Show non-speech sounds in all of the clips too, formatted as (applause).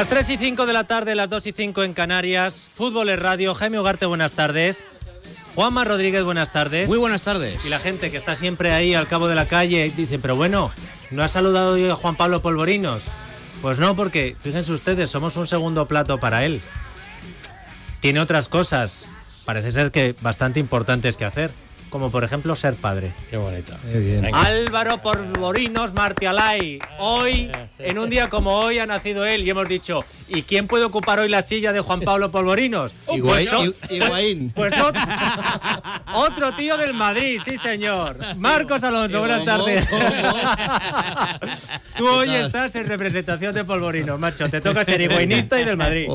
Las 3 y 5 de la tarde, las 2 y 5 en Canarias, Fútbol es Radio, Jaime Ugarte, buenas tardes. Juanma Rodríguez, buenas tardes. Muy buenas tardes. Y la gente que está siempre ahí al cabo de la calle dice, pero bueno, ¿no ha saludado a Juan Pablo Polvorinos? Pues no, porque fíjense ustedes, somos un segundo plato para él. Tiene otras cosas, parece ser que bastante importantes que hacer como por ejemplo ser padre. Qué bonito. Álvaro Polvorinos Martialay. Hoy, ah, en un día como hoy, ha nacido él y hemos dicho, ¿y quién puede ocupar hoy la silla de Juan Pablo Polvorinos? (laughs) Higuaín. Pues, (laughs) pues otro, tío del Madrid, sí señor. Marcos Alonso, buenas tardes. (laughs) Tú hoy estás en representación de Polvorinos, macho. Te toca ser iguainista y del Madrid.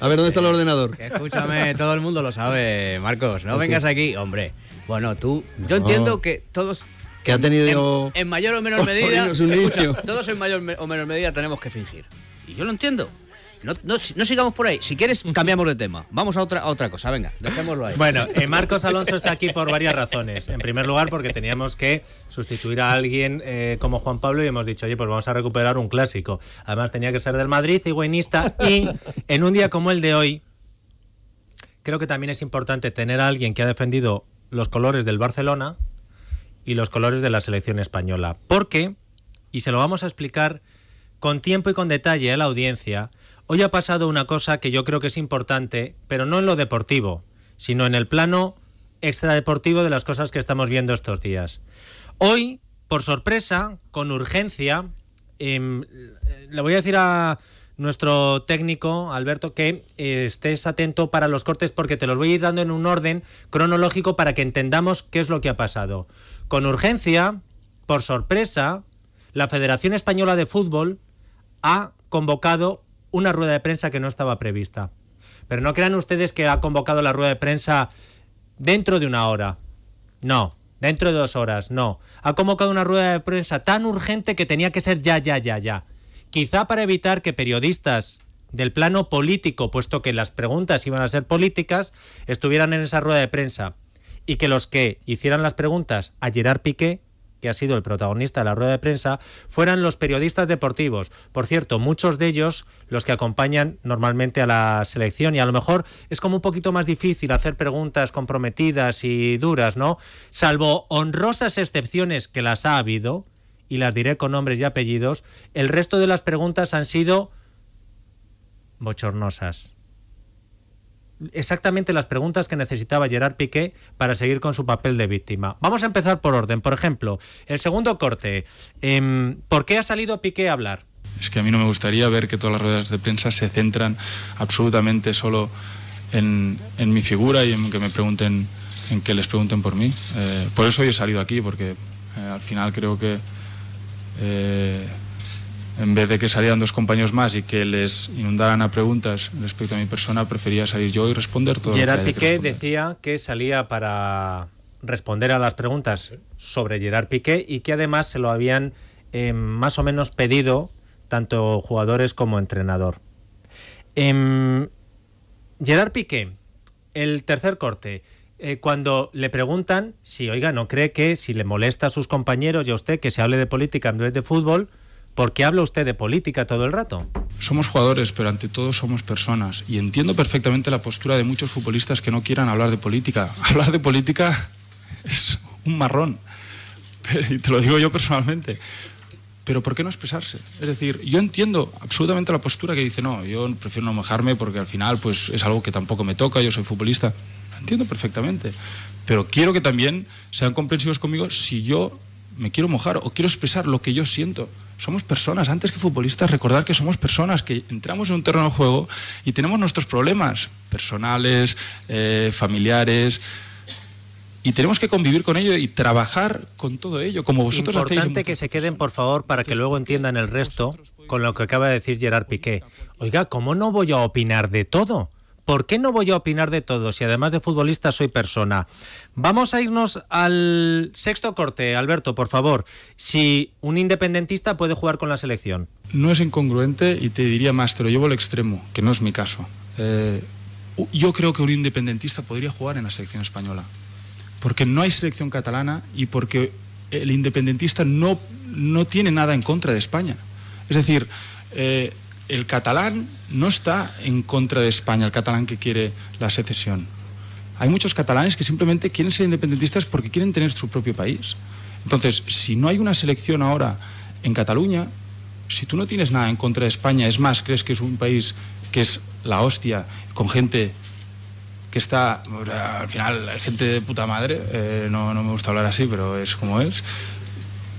A ver, ¿dónde está el ordenador? Escúchame, todo el mundo lo sabe, Marcos. No vengas aquí, hombre. Bueno, tú, yo entiendo ah. que todos que ha tenido en, mayor o menor (laughs) medida todos en mayor o menor medida tenemos que fingir y yo lo entiendo no, sigamos por ahí. Si quieres, (laughs) cambiamos de tema. Vamos a otra, otra cosa. Venga, dejémoslo ahí. Bueno, eh, Marcos Alonso está aquí por varias razones. En primer lugar, porque teníamos que sustituir a alguien eh, como Juan Pablo y hemos dicho, oye, pues vamos a recuperar un clásico. Además, tenía que ser del Madrid, Guainista Y en un día como el de hoy, creo que también es importante tener a alguien que ha defendido los colores del Barcelona y los colores de la selección española. Porque, y se lo vamos a explicar con tiempo y con detalle a la audiencia, hoy ha pasado una cosa que yo creo que es importante, pero no en lo deportivo, sino en el plano extradeportivo de las cosas que estamos viendo estos días. Hoy, por sorpresa, con urgencia, em, le voy a decir a, nuestro técnico, Alberto, que eh, estés atento para los cortes porque te los voy a ir dando en un orden cronológico para que entendamos qué es lo que ha pasado. Con urgencia, por sorpresa, la Federación Española de Fútbol ha convocado una rueda de prensa que no estaba prevista. Pero no crean ustedes que ha convocado la rueda de prensa dentro de una hora. No, dentro de dos horas, no. Ha convocado una rueda de prensa tan urgente que tenía que ser ya, ya, ya, ya quizá para evitar que periodistas del plano político, puesto que las preguntas iban a ser políticas, estuvieran en esa rueda de prensa y que los que hicieran las preguntas a Gerard Piqué que ha sido el protagonista de la rueda de prensa, fueran los periodistas deportivos. Por cierto, muchos de ellos los que acompañan normalmente a la selección y a lo mejor es como un poquito más difícil hacer preguntas comprometidas y duras, ¿no? Salvo honrosas excepciones que las ha habido, y las diré con nombres y apellidos, el resto de las preguntas han sido bochornosas. Exactamente las preguntas que necesitaba Gerard Piqué para seguir con su papel de víctima. Vamos a empezar por orden. Por ejemplo, el segundo corte. Em, ¿Por qué ha salido Piqué a hablar? Es que a mí no me gustaría ver que todas las ruedas de prensa se centran absolutamente solo en, en mi figura y en que me pregunten, en que les pregunten por mí. Eh, por eso yo he salido aquí, porque eh, al final creo que eh, en vez de que salieran dos compañeros más y que les inundaran a preguntas respecto a mi persona, prefería salir yo y responder todo. Gerard Piqué decía que salía para responder a las preguntas sobre Gerard Piqué y que además se lo habían eh, más o menos pedido tanto jugadores como entrenador. Em, Gerard Piqué, el tercer corte. Eh, cuando le preguntan si, oiga, no cree que si le molesta a sus compañeros y a usted que se hable de política en vez de fútbol, ¿Por qué habla usted de política todo el rato? Somos jugadores, pero ante todo somos personas. Y entiendo perfectamente la postura de muchos futbolistas que no quieran hablar de política. (laughs) Hablar de política es un marrón. Y te lo digo yo personalmente. Pero ¿por qué no expresarse? Es decir, yo entiendo absolutamente la postura que dice, no, yo prefiero no mojarme porque al final pues, es algo que tampoco me toca, yo soy futbolista entiendo perfectamente. Pero quiero que también sean comprensivos conmigo si yo me quiero mojar o quiero expresar lo que yo siento. Somos personas, antes que futbolistas, recordar que somos personas, que entramos en un terreno de juego y tenemos nuestros problemas personales, eh, familiares, y tenemos que convivir con ello y trabajar con todo ello, como vosotros Importante Importante que se queden, por favor, para que luego entiendan el resto con lo que acaba de decir Gerard Piqué. Oiga, ¿cómo no voy a opinar de todo? ¿Por qué no voy a opinar de todo si además de futbolista soy persona? Vamos a irnos al sexto corte, Alberto, por favor. Si un independentista puede jugar con la selección. No es incongruente y te diría más, te lo llevo al extremo, que no es mi caso. Eh, yo creo que un independentista podría jugar en la selección española, porque no hay selección catalana y porque el independentista no, no tiene nada en contra de España. Es decir, eh, el catalán no está en contra de España, el catalán que quiere la secesión. Hay muchos catalanes que simplemente quieren ser independentistas porque quieren tener su propio país. Entonces, si no hay una selección ahora en Cataluña, si tú no tienes nada en contra de España, es más, crees que es un país que es la hostia, con gente que está, al final, gente de puta madre, eh, no, no me gusta hablar así, pero es como es,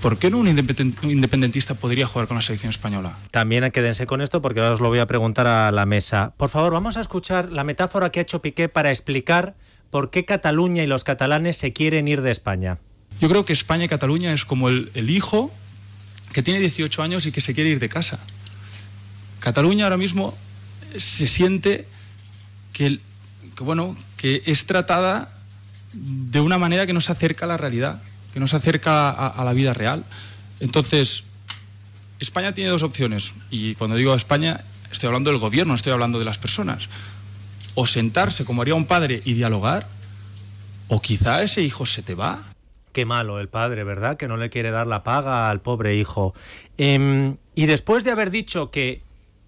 ¿por qué no un independentista podría jugar con la selección española? También quédense con esto porque ahora os lo voy a preguntar a la mesa. Por favor, vamos a escuchar la metáfora que ha hecho Piqué para explicar por qué Cataluña y los catalanes se quieren ir de España. Yo creo que España y Cataluña es como el, hijo que tiene 18 años y que se quiere ir de casa. Cataluña ahora mismo se siente que, bueno, que es tratada de una manera que no se acerca a la realidad que nos acerca a, la vida real. Entonces, España tiene dos opciones, y cuando digo España, estoy hablando del gobierno, estoy hablando de las personas. O sentarse como haría un padre y dialogar, o quizá ese hijo se te va. Qué malo el padre, ¿verdad? Que no le quiere dar la paga al pobre hijo. Em, y después de haber dicho que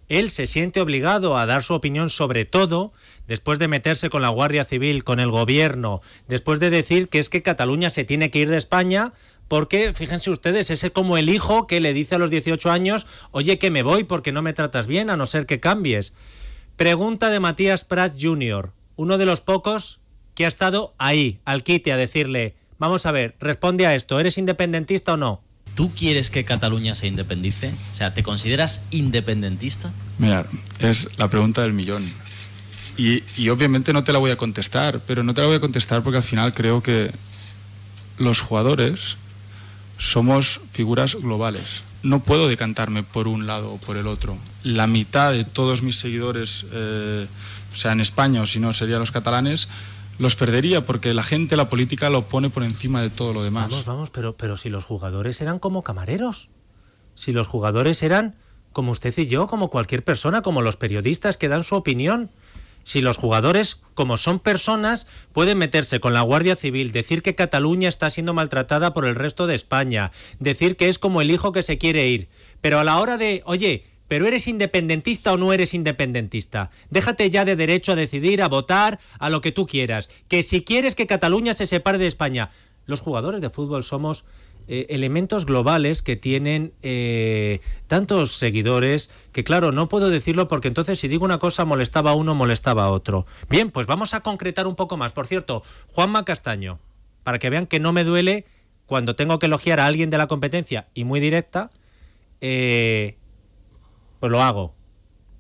él se siente obligado a dar su opinión sobre todo, después de meterse con la Guardia Civil, con el gobierno, después de decir que es que Cataluña se tiene que ir de España, porque fíjense ustedes, ese como el hijo que le dice a los 18 años, oye que me voy porque no me tratas bien, a no ser que cambies. Pregunta de Matías Prat Jr., uno de los pocos que ha estado ahí, al quite, a decirle, vamos a ver, responde a esto, ¿eres independentista o no? ¿Tú quieres que Cataluña se independice? O sea, ¿te consideras independentista? Mira, es la pregunta del millón. Y, obviamente no te la voy a contestar, pero no te la voy a contestar porque al final creo que los jugadores somos figuras globales. No puedo decantarme por un lado o por el otro. La mitad de todos mis seguidores, eh, O sea en España o si no serían los catalanes, los perdería porque la gente, la política lo pone por encima de todo lo demás. Vamos, vamos, pero, pero si los jugadores eran como camareros, si los jugadores eran como usted y yo, como cualquier persona, como los periodistas que dan su opinión, si los jugadores, como son personas, pueden meterse con la Guardia Civil, decir que Cataluña está siendo maltratada por el resto de España, decir que es como el hijo que se quiere ir. Pero a la hora de, oye, pero eres independentista o no eres independentista. Déjate ya de derecho a decidir, a votar, a lo que tú quieras. Que si quieres que Cataluña se separe de España, los jugadores de fútbol somos eh, elementos globales que tienen eh, tantos seguidores que claro, no puedo decirlo porque entonces si digo una cosa molestaba a uno, molestaba a otro. Bien, pues vamos a concretar un poco más. Por cierto, Juanma Castaño, para que vean que no me duele cuando tengo que elogiar a alguien de la competencia y muy directa, eh, pues lo hago.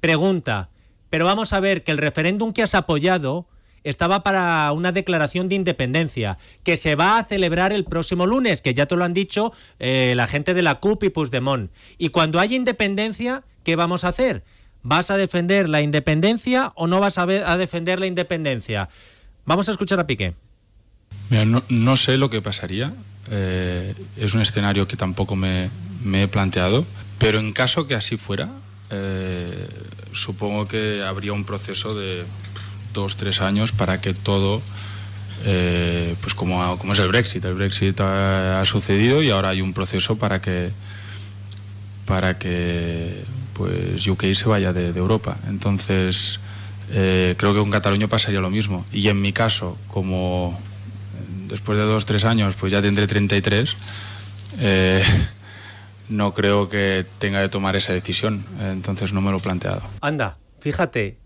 Pregunta, pero vamos a ver que el referéndum que has apoyado estaba para una declaración de independencia que se va a celebrar el próximo lunes, que ya te lo han dicho eh, la gente de la CUP y Puigdemont. Y cuando haya independencia, ¿qué vamos a hacer? ¿Vas a defender la independencia o no vas a, defender la independencia? Vamos a escuchar a Piqué. no, sé lo que pasaría. Eh, es un escenario que tampoco me, he planteado. Pero en caso que así fuera, eh, supongo que habría un proceso de, dos, tres años para que todo, eh, pues como, como, es el Brexit, el Brexit ha, sucedido y ahora hay un proceso para que, para que pues UK se vaya de, Europa. Entonces, eh, creo que con Cataluña pasaría lo mismo. Y en mi caso, como después de dos, tres años, pues ya tendré 33, eh, no creo que tenga que tomar esa decisión. Entonces no me lo he planteado. Anda, fíjate,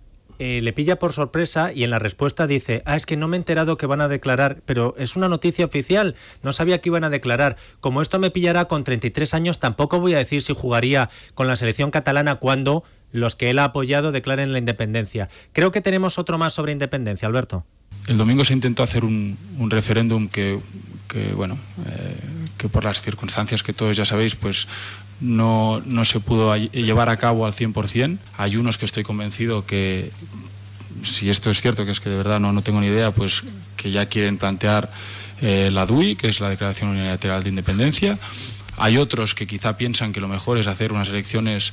eh, le pilla por sorpresa y en la respuesta dice, ah, es que no me he enterado que van a declarar, pero es una noticia oficial, no sabía que iban a declarar. Como esto me pillará con 33 años, tampoco voy a decir si jugaría con la selección catalana cuando los que él ha apoyado declaren la independencia. Creo que tenemos otro más sobre independencia, Alberto. El domingo se intentó hacer un, referéndum que, bueno, eh, que por las circunstancias que todos ya sabéis, pues no, se pudo llevar a cabo al 100%. Hay unos que estoy convencido que, si esto es cierto, que es que de verdad no, no tengo ni idea, pues que ya quieren plantear eh, la DUI, que es la Declaración Unilateral de Independencia. Hay otros que quizá piensan que lo mejor es hacer unas elecciones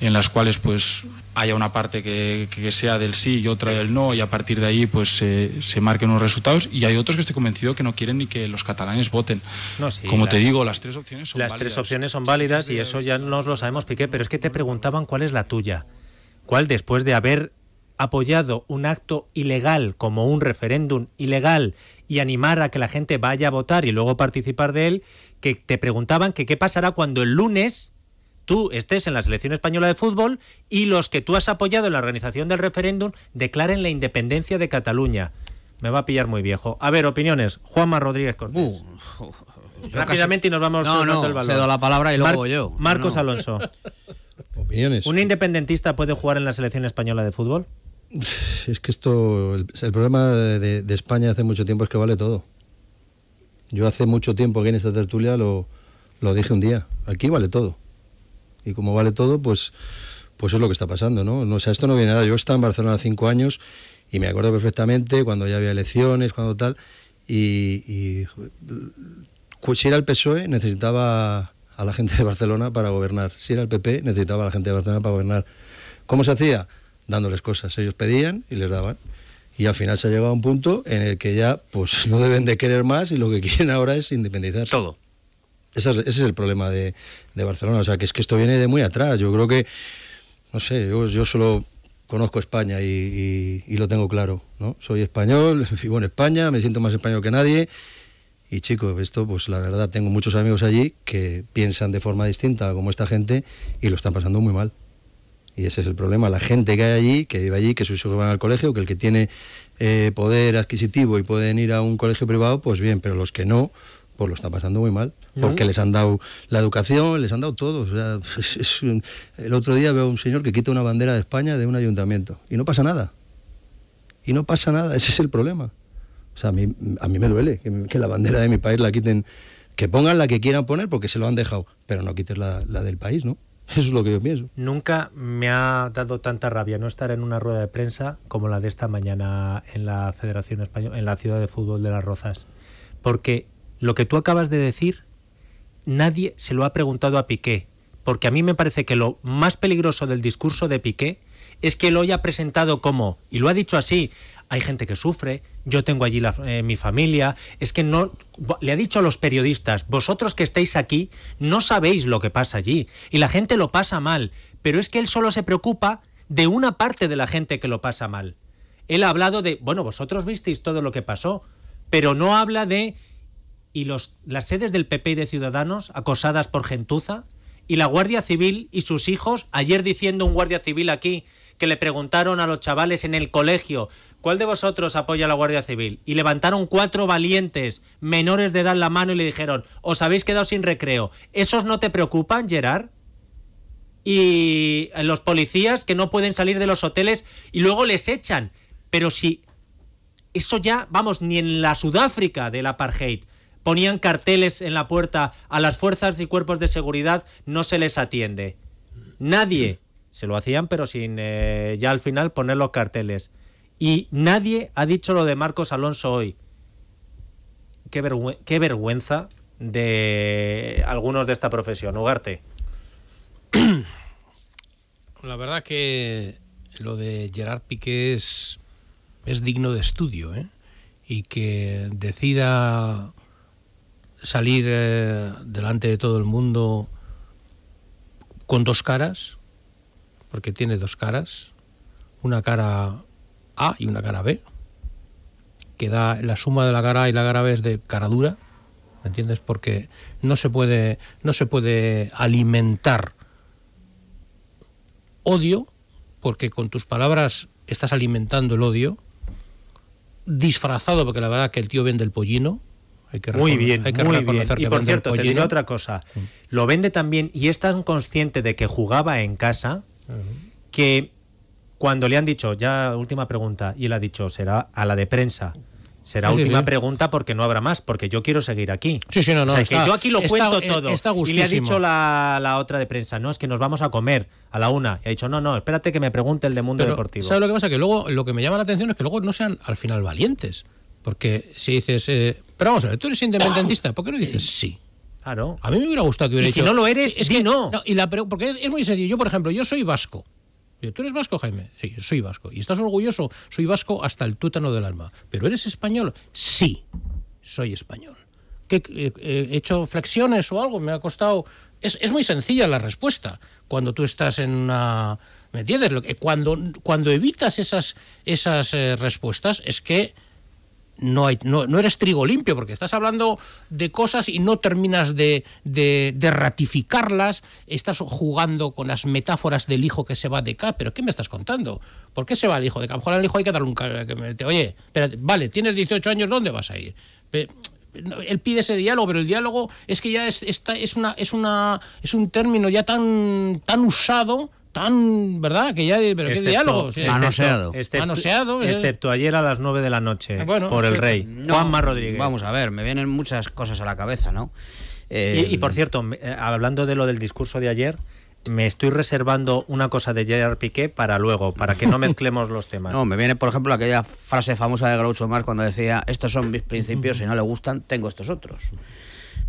en las cuales pues haya una parte que, sea del sí y otra del no y a partir de ahí pues se, marquen unos resultados y hay otros que estoy convencido que no quieren ni que los catalanes voten. No, Como te digo, las tres opciones son válidas. Las tres opciones son válidas y eso ya nos lo sabemos, Piqué, pero es que te preguntaban cuál es la tuya. ¿Cuál después de haber apoyado un acto ilegal como un referéndum ilegal y animar a que la gente vaya a votar y luego participar de él, que te preguntaban que qué pasará cuando el lunes tú estés en la selección española de fútbol y los que tú has apoyado en la organización del referéndum declaren la independencia de Cataluña. Me va a pillar muy viejo. A ver, opiniones. Juanma Rodríguez Cortés. Uh, uh, uh, Rápidamente y nos vamos no, no, el da la palabra y luego yo. Marcos Alonso. (laughs) Opiniones. ¿Un independentista puede jugar en la selección española de fútbol? (sighs) Es que esto, el, problema de, España hace mucho tiempo es que vale todo. Yo hace mucho tiempo aquí en esta tertulia lo dije un día. Aquí vale todo y como vale todo, pues, pues es lo que está pasando, ¿no? o sea, esto no viene nada. Yo estaba en Barcelona cinco años y me acuerdo perfectamente cuando ya había elecciones, cuando tal, y, si era el PSOE necesitaba a la gente de Barcelona para gobernar, si era el PP necesitaba a la gente de Barcelona para gobernar. ¿Cómo se hacía? Dándoles cosas. Ellos pedían y les daban. Y al final se ha llegado a un punto en el que ya pues (laughs) no deben de querer más y lo que quieren ahora es independizarse. Todo ese es el problema de, Barcelona. O sea, que es que esto viene de muy atrás. Yo creo que, no sé, yo, solo conozco España y, lo tengo claro, ¿no? Soy español, (laughs) vivo en España, me siento más español que nadie. Y chicos, esto, pues la verdad, tengo muchos amigos allí que piensan de forma distinta como esta gente y lo están pasando muy mal. Y ese es el problema. La gente que hay allí, que vive allí, que sus hijos van al colegio, que el que tiene eh, poder adquisitivo y pueden ir a un colegio privado, pues bien, pero los que no, pues lo está pasando muy mal, porque les han dado la educación, les han dado todo. (laughs) el otro día veo a un señor que quita una bandera de España de un ayuntamiento y no pasa nada. Y no pasa nada, (laughs) ese es el problema. O sea, a mí, a mí me duele que, la bandera de mi país la quiten, que pongan la que quieran poner porque se lo han dejado, pero no quiten la, la del país, ¿no? (laughs) Eso es lo que yo pienso. Nunca me ha dado tanta rabia no estar en una rueda de prensa como la de esta mañana en la Federación Española, en la Ciudad de Fútbol de las Rozas. Porque lo que tú acabas de decir, nadie se lo ha preguntado a Piqué, porque a mí me parece que lo más peligroso del discurso de Piqué es que lo haya presentado como, y lo ha dicho así, hay gente que sufre, yo tengo allí eh, mi familia, es que no, le ha dicho a los periodistas, vosotros que estáis aquí no sabéis lo que pasa allí, y la gente lo pasa mal, pero es que él solo se preocupa de una parte de la gente que lo pasa mal. Él ha hablado de, bueno, vosotros visteis todo lo que pasó, pero no habla de y las sedes del PP y de Ciudadanos acosadas por gentuza, y la Guardia Civil y sus hijos, ayer diciendo un guardia civil aquí que le preguntaron a los chavales en el colegio, ¿cuál de vosotros apoya a la Guardia Civil? Y levantaron cuatro valientes menores de edad la mano y le dijeron, os habéis quedado sin recreo. ¿Esos no te preocupan, Gerard? Y los policías que no pueden salir de los hoteles y luego les echan. Pero si eso ya, vamos, ni en la Sudáfrica del apartheid, ponían carteles en la puerta a las fuerzas y cuerpos de seguridad, no se les atiende. Nadie, se lo hacían pero sin eh, ya al final poner los carteles. Y nadie ha dicho lo de Marcos Alonso hoy. Qué, qué vergüenza de algunos de esta profesión. Ugarte. La verdad que lo de Gerard Piqué es, es digno de estudio, ¿eh? Y que decida salir eh, delante de todo el mundo con dos caras, porque tiene dos caras, una cara A y una cara B, que da la suma de la cara A y la cara B es de cara dura, ¿me entiendes? Porque no se puede, no se puede alimentar odio, porque con tus palabras estás alimentando el odio, disfrazado, porque la verdad que el tío vende el pollino, muy bien, muy bien. Y por cierto, te diré otra cosa. Mm. Lo vende también y es tan consciente de que jugaba en casa que cuando le han dicho, ya última pregunta, y él ha dicho, será a la de prensa. Será última pregunta porque no habrá más, porque yo quiero seguir aquí. Sí, sí, no, no. que yo aquí lo cuento e-, todo. y le ha dicho la, otra de prensa, no, es que nos vamos a comer a la una. Y ha dicho, no, no, espérate que me pregunte el de Mundo Deportivo. ¿Sabes lo que pasa? Que luego lo que me llama la atención es que luego no sean al final valientes. Porque si dices, eh, pero vamos a ver, tú eres independentista, ¿por qué no dices sí? Claro. A mí me hubiera gustado que hubiera dicho. Si no lo eres, es que no. y la, porque es, muy sencillo. Yo, por ejemplo, yo soy vasco. ¿Tú eres vasco, Jaime? Sí, soy vasco. ¿Y estás orgulloso? Soy vasco hasta el tútano del alma. ¿Pero eres español? Sí, soy español. ¿Qué, eh, eh, ¿He hecho flexiones o algo? ¿Me ha costado es, muy sencilla la respuesta cuando tú estás en una... ¿Me entiendes? Cuando, cuando evitas esas, esas respuestas es que no, no, eres trigo limpio, porque estás hablando de cosas y no terminas de, ratificarlas, estás jugando con las metáforas del hijo que se va de acá. pero ¿qué me estás contando? ¿Por qué se va el hijo de lo Mejor al hijo hay que darle un... que Oye, vale, tienes 18 años, ¿dónde vas a ir? él pide ese diálogo, pero el diálogo es que ya es, es, una, es, una, es un término ya tan, tan usado tan, ¿verdad? Que ya, pero qué diálogo. manoseado. Eh. Excepto, ayer a las 9 de la noche ah, por el rey, no, Juanma Rodríguez. Vamos a ver, me vienen muchas cosas a la cabeza, ¿no? y, eh, por cierto, eh, hablando de lo del discurso de ayer, me estoy reservando una cosa de Gerard Piqué para luego, para que no (laughs) mezclemos los temas. No, me viene, por ejemplo, aquella frase famosa de Groucho Marx cuando decía, estos son mis principios, si no le gustan, tengo estos otros.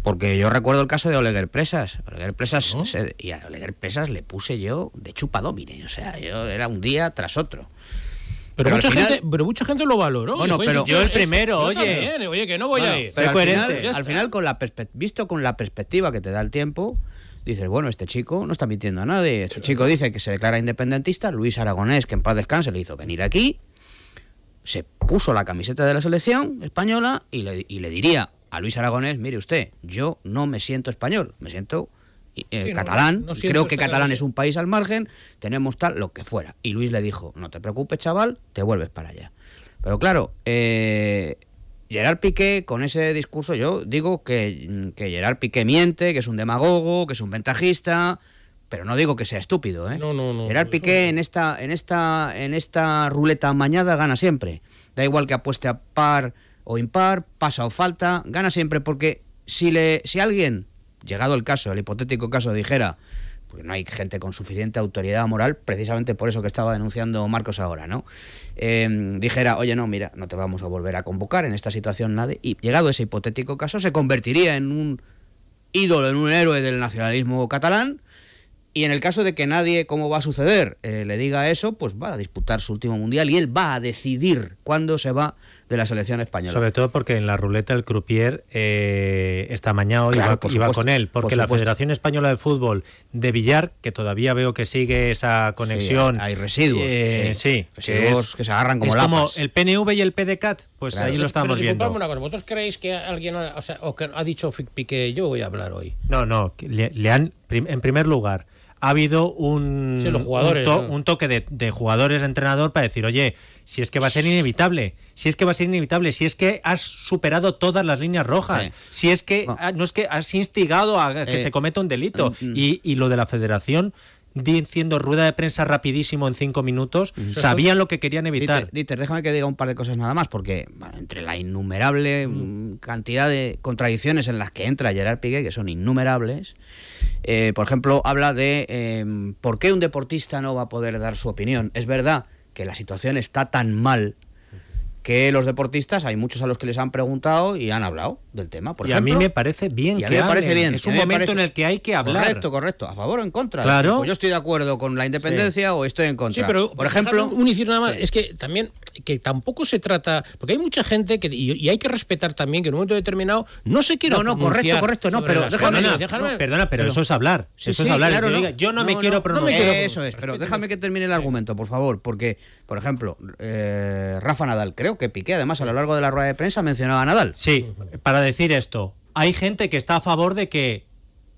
Porque yo recuerdo el caso de Oleguer Presas. Oleguer Presas y a Oleguer Presas le puse yo de chupa domine. O sea, yo era un día tras otro. Pero, mucha, gente, lo valoró. Bueno, pero yo el primero, oye. oye, que no voy a ir. al final, con la visto con la perspectiva que te da el tiempo, dices, bueno, este chico no está mintiendo a nadie. Este chico dice que se declara independentista. Luis Aragonés, que en paz descanse, le hizo venir aquí. Se puso la camiseta de la selección española y le diría Luis Aragonés, mire usted, yo no me siento español, me siento eh, catalán, creo que catalán es un país al margen, tenemos tal, lo que fuera. Y Luis le dijo, no te preocupes, chaval, te vuelves para allá. Pero claro, eh, Gerard Piqué, con ese discurso, yo digo que, que Gerard Piqué miente, que es un demagogo, que es un ventajista, pero no digo que sea estúpido, ¿eh? Gerard Piqué en esta, en esta, en esta ruleta amañada gana siempre. Da igual que apueste a par o impar, pasa o falta, gana siempre porque si, le, si alguien, llegado el caso, el hipotético caso, dijera, porque no hay gente con suficiente autoridad moral, precisamente por eso que estaba denunciando Marcos ahora, ¿no? Em, dijera, oye, no, mira, no te vamos a volver a convocar en esta situación nadie, y llegado ese hipotético caso, se convertiría en un ídolo, en un héroe del nacionalismo catalán, y en el caso de que nadie, como va a suceder, eh, le diga eso, pues va a disputar su último mundial y él va a decidir cuándo se va de la selección española. Sobre todo porque en la ruleta el croupier eh, esta mañana iba, con él, porque la Federación Española de Fútbol de Villar, que todavía veo que sigue esa conexión. hay residuos. Eh, sí, que, se agarran como es como el PNV y el PDCAT, pues ahí lo estamos Pero, viendo. una cosa, ¿vosotros creéis que alguien o sea, o que ha dicho que yo voy a hablar hoy? No, no, le han, en primer lugar, ha habido un, un, toque de, de jugadores, entrenador, para decir, oye, si es que va a ser inevitable, si es que va a ser inevitable, si es que has superado todas las líneas rojas, si es que no. es que has instigado a que eh, se cometa un delito. Mm, mm. y, y lo de la federación, diciendo rueda de prensa rapidísimo en cinco minutos, sabían lo que querían evitar. Díter, déjame que diga un par de cosas nada más, porque entre la innumerable mm, cantidad de contradicciones en las que entra Gerard Piqué, que son innumerables, eh, por ejemplo, habla de em, por qué un deportista no va a poder dar su opinión. Es verdad que la situación está tan mal que los deportistas, hay muchos a los que les han preguntado y han hablado del tema. Por y a mí me parece bien. me parece bien. Es un momento en el que hay que hablar. Correcto, correcto. A favor o en contra. Claro. Pues yo estoy de acuerdo con la independencia o estoy en contra. Sí, pero por ejemplo, un, inciso nada más es que también que tampoco se trata porque hay mucha gente que y, hay que respetar también que en un momento determinado no se quiera. No, no, correcto, correcto. No, pero déjame, perdona, perdona, pero, eso es hablar. eso es hablar. yo no, no me quiero pronunciar. Eso es. Pero déjame que termine el argumento, por favor, porque por eh, ejemplo Rafa Nadal creo que Piqué, además, a lo largo de la rueda de prensa mencionaba a Nadal. Sí, para decir esto, hay gente que está a favor de que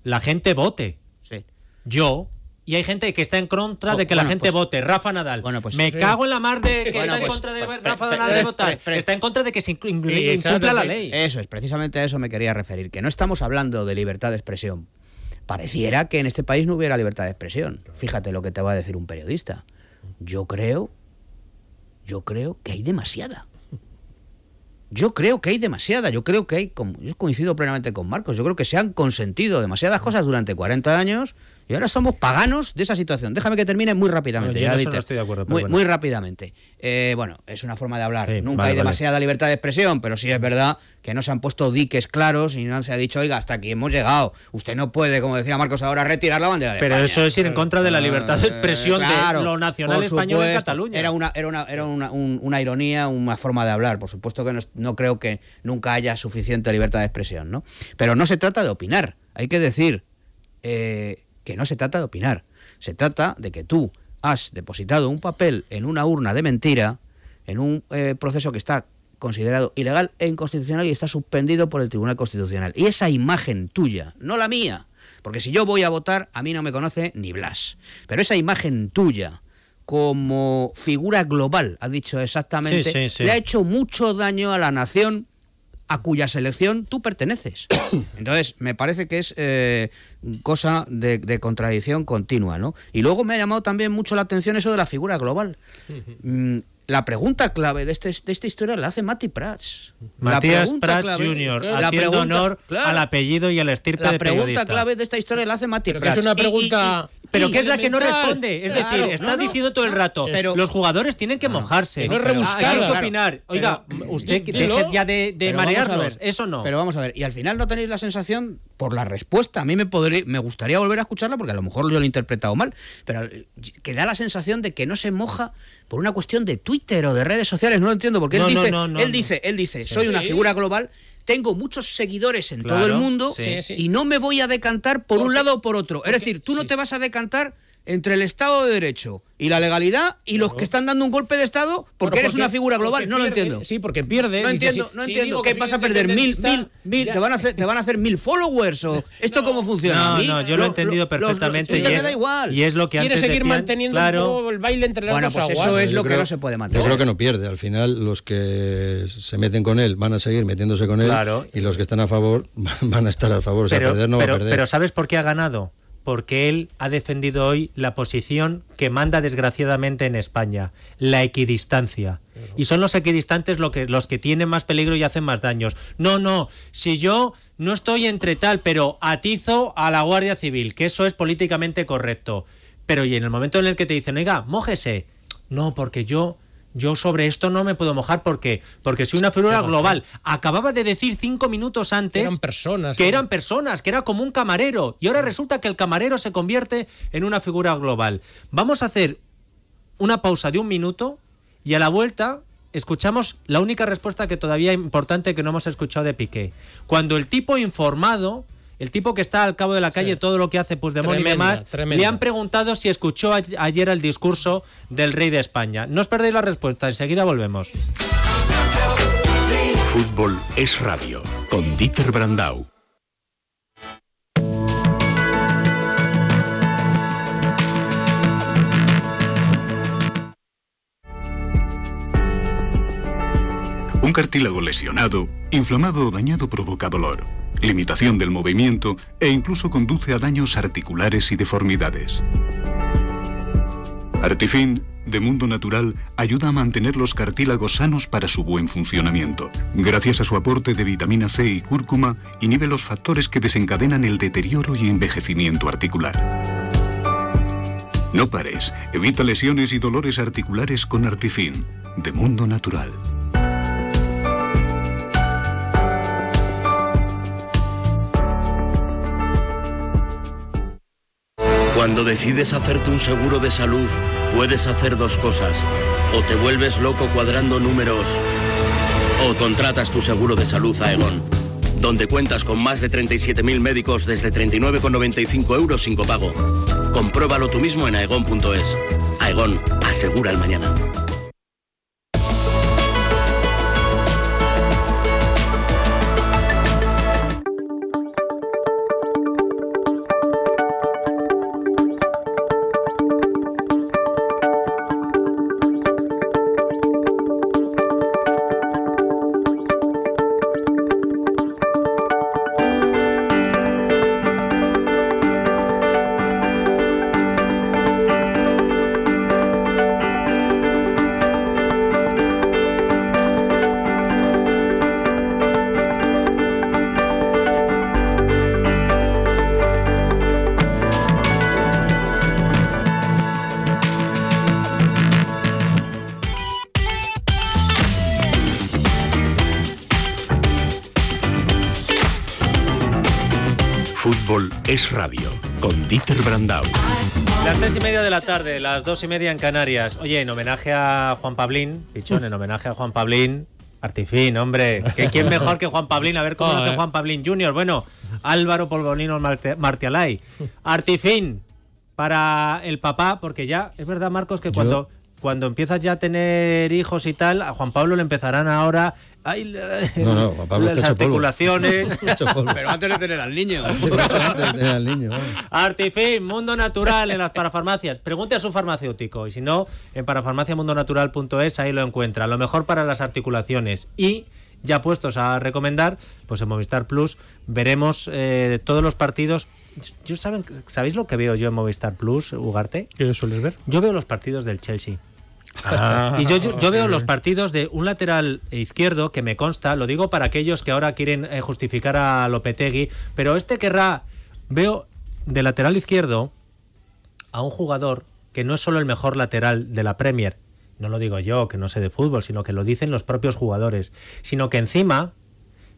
la gente vote. Sí. Yo, y hay gente que está en contra de que la gente pues vote. Rafa Nadal. Pues me cago en la mar de que está en pues contra de Rafa Nadal de votar. Está en contra de que se incumpla la ley. Eso es, precisamente a eso me quería referir, que no estamos hablando de libertad de expresión. Pareciera que en este país no hubiera libertad de expresión. Fíjate lo que te va a decir un periodista. Yo creo, yo creo que hay demasiada yo creo que hay demasiada, yo creo que hay, yo coincido plenamente con Marcos, yo creo que se han consentido demasiadas cosas durante 40 años y ahora somos paganos de esa situación. Déjame que termine muy rápidamente. yo estoy de acuerdo, muy, rápidamente. Eh, bueno, es una forma de hablar. Nunca hay demasiada libertad de expresión, pero sí es verdad que no se han puesto diques claros y no se ha dicho, oiga, hasta aquí hemos llegado. Usted no puede, como decía Marcos ahora, retirar la bandera de Pero eso es ir en contra de la ah, libertad de expresión de eh, lo nacional español en Cataluña. Era una, era una, ironía, una forma de hablar. Por supuesto que no, creo que nunca haya suficiente libertad de expresión, ¿no? Pero no se trata de opinar. Hay que decir, eh, que no se trata de opinar, se trata de que tú has depositado un papel en una urna de mentira, en un eh, proceso que está considerado ilegal e inconstitucional y está suspendido por el Tribunal Constitucional. Y esa imagen tuya, no la mía, porque si yo voy a votar, a mí no me conoce ni Blas, pero esa imagen tuya, como figura global, ha dicho exactamente, le ha hecho mucho daño a la nación a cuya selección tú perteneces. (coughs) Entonces, me parece que es eh, cosa de, contradicción continua, ¿no? Y luego me ha llamado también mucho la atención eso de la figura global. Mm, la pregunta clave de, este, de esta historia la hace Mati Prats. Matías Prats Jr., haciendo honor al apellido y al estirpe la La pregunta clave de esta historia la hace Mati Prats. es una pregunta... Pero que es la que no responde. Es decir, está diciendo todo el rato. Pero, los jugadores tienen que ah, mojarse. No es ah, opinar. Oiga, usted ya de, de marearnos. Eso no. Pero vamos a ver. Y al final no tenéis la sensación por la respuesta. A mí me, me gustaría volver a escucharla porque a lo mejor yo lo he interpretado mal. Pero eh, que da la sensación de que no se moja por una cuestión de Twitter o de redes sociales. No lo entiendo porque él él dice, él dice, soy una figura global tengo muchos seguidores en todo el mundo y no me voy a decantar por un lado o por otro. Es decir, tú no te vas a decantar entre el Estado de Derecho y la legalidad y los que están dando un golpe de Estado porque, eres una figura global. No lo entiendo. Sí, porque pierde. No entiendo, no entiendo. ¿Qué pasa? a perder? Mil, mil, Te van, a hacer, ¿Te van a hacer mil followers? (laughs) ¿Esto cómo funciona? No, no, yo lo, he entendido perfectamente. y, es, igual. y lo que antes seguir manteniendo el baile entre las bueno, pues Eso es lo que no se puede mantener. Yo creo que no pierde. Al final, los que se meten con él van a seguir metiéndose con él. Y los que están a favor (laughs) van a estar a favor. O sea, perder no va a perder. Pero ¿sabes por qué ha ganado? porque él ha defendido hoy la posición que manda desgraciadamente en España, la equidistancia. Y son los equidistantes los que tienen más peligro y hacen más daños. No, no, si yo no estoy entre tal, pero atizo a la Guardia Civil, que eso es políticamente correcto. Pero y en el momento en el que te dicen, oiga, mójese. No, porque yo yo sobre esto no me puedo mojar porque, porque soy una figura global. Acababa de decir cinco minutos antes eran personas, que eran personas, que era como un camarero. Y ahora mm. resulta que el camarero se convierte en una figura global. Vamos a hacer una pausa de un minuto y a la vuelta escuchamos la única respuesta que todavía es importante que no hemos escuchado de Piqué. Cuando el tipo informado el tipo que está al cabo de la calle, todo lo que hace pues tremenda, y demás, le han preguntado si escuchó ayer el discurso del rey de España. No os perdéis la respuesta, enseguida volvemos. Fútbol es radio, con Dieter Brandau. Un cartílago lesionado, inflamado o dañado provoca dolor limitación del movimiento e incluso conduce a daños articulares y deformidades. Artifin, de Mundo Natural, ayuda a mantener los cartílagos sanos para su buen funcionamiento. Gracias a su aporte de vitamina C y cúrcuma, inhibe los factores que desencadenan el deterioro y envejecimiento articular. No pares, evita lesiones y dolores articulares con Artifin, de Mundo Natural. Cuando decides hacerte un seguro de salud, puedes hacer dos cosas. O te vuelves loco cuadrando números, o contratas tu seguro de salud Aegon. donde cuentas con más de 37.000 médicos desde 39,95 euros sin copago. Compruébalo tú mismo en aegon.es. Aegon, asegura el mañana. Fútbol es radio con Dieter Brandau. Las tres y media de la tarde, las dos y media en Canarias. Oye, en homenaje a Juan Pablín, pichón, en homenaje a Juan Pablín, Artifín, hombre. ¿Quién mejor que Juan Pablín? A ver cómo hace oh, eh. Juan Pablín Jr. Bueno, Álvaro Polvolino Martialay. Artifín para el papá, porque ya, es verdad, Marcos, que cuando, cuando empiezas ya a tener hijos y tal, a Juan Pablo le empezarán ahora no, no, las articulaciones. (laughs) pero antes de tener al niño. antes de tener al niño. mundo natural en las parafarmacias. Pregunte a su farmacéutico y si no, en parafarmaciamundonatural.es ahí lo encuentra. Lo mejor para las articulaciones y ya puestos a recomendar, pues en Movistar Plus veremos eh, todos los partidos. ¿Sabéis lo que veo yo en Movistar Plus, Ugarte? ¿Qué sueles ver? Yo veo los partidos del Chelsea y yo, yo veo los partidos de un lateral izquierdo que me consta, lo digo para aquellos que ahora quieren eh, justificar a Lopetegui, pero este querrá, veo de lateral izquierdo a un jugador que no es solo el mejor lateral de la Premier, no lo digo yo, que no sé de fútbol, sino que lo dicen los propios jugadores, sino que encima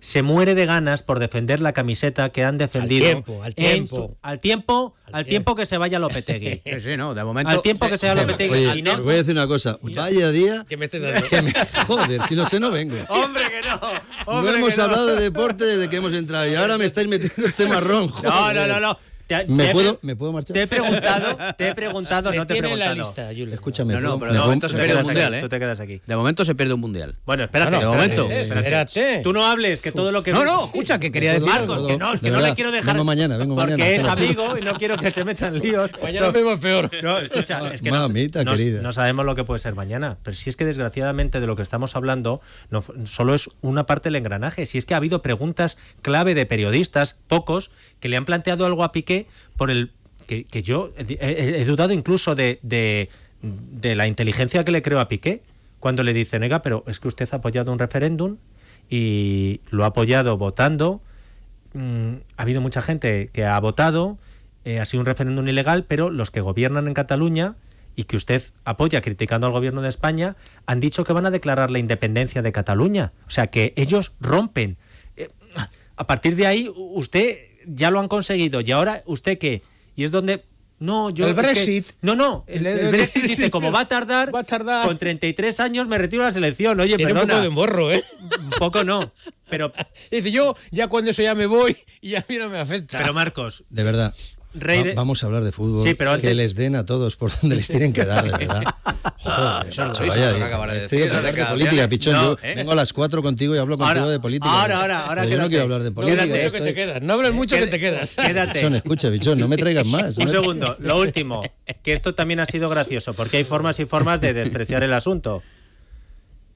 se muere de ganas por defender la camiseta que han defendido. Al tiempo, al tiempo. al tiempo, tiempo. que se vaya Lopetegui. (laughs) sí, no, de momento. Al tiempo que se vaya Lopetegui. Oye, voy a decir una cosa. Vaya día. Que me estés (laughs) dando. joder, si no sé, no vengo. Hombre, que no. no hemos hablado de deporte desde que hemos entrado y ahora me estáis metiendo este marrón. No, no, no, no. Te, ¿Me, puedo, ¿Me puedo marchar? Te he preguntado, te he (laughs) preguntado, no te he preguntado. la lista, Escúchame. No, no, pero de momento se pierde un mundial, eh? Tú te quedas aquí. De momento se pierde un mundial. Bueno, espérate. de momento. espérate. Tú no hables, que todo lo que... No, no, escucha, que quería decir... Marcos, que no, que no le quiero dejar... Vengo mañana, vengo mañana. Porque es amigo y no quiero que se metan líos. (laughs) Mañana vemos peor. No, escucha, es que Mamita, querida. no sabemos lo que puede ser mañana. Pero si es que desgraciadamente de lo que estamos hablando no, solo es una parte del engranaje. Si es que ha habido preguntas clave de periodistas, pocos, que le han planteado algo a Piqué por el que, yo he, dudado incluso de, de, la inteligencia que le creo a Piqué cuando le dicen, nega pero es que usted ha apoyado un referéndum y lo ha apoyado votando. Mm, ha habido mucha gente que ha votado, eh, ha sido un referéndum ilegal, pero los que gobiernan en Cataluña y que usted apoya criticando al gobierno de España, han dicho que van a declarar la independencia de Cataluña. O sea que ellos rompen. Eh, a partir de ahí, usted ya lo han conseguido. ¿Y ahora usted qué? Y es donde no, yo. El Brexit. no, no. El, Brexit, dice: como va a, tardar, va a, tardar, con 33 años me retiro la selección. Oye, Tiene un poco de morro, ¿eh? Un poco no. Pero. (laughs) Dice: yo ya cuando eso ya me voy y a mí no me afecta. Pero Marcos. De verdad. Vamos a hablar de fútbol. Que les den a todos por donde les tienen que dar, (laughs) verdad. Joder, política, pichón. yo ¿eh? vengo a las cuatro contigo y hablo contigo de política. Ahora, ¿eh? ahora, ahora. Yo no quiero hablar de política. No, te quedas. no hables mucho que te quedas. (laughs) Quédate. escucha, pichón, no me traigas (laughs) más. Un segundo, lo último, que esto también ha sido gracioso, porque hay formas y formas de despreciar el asunto.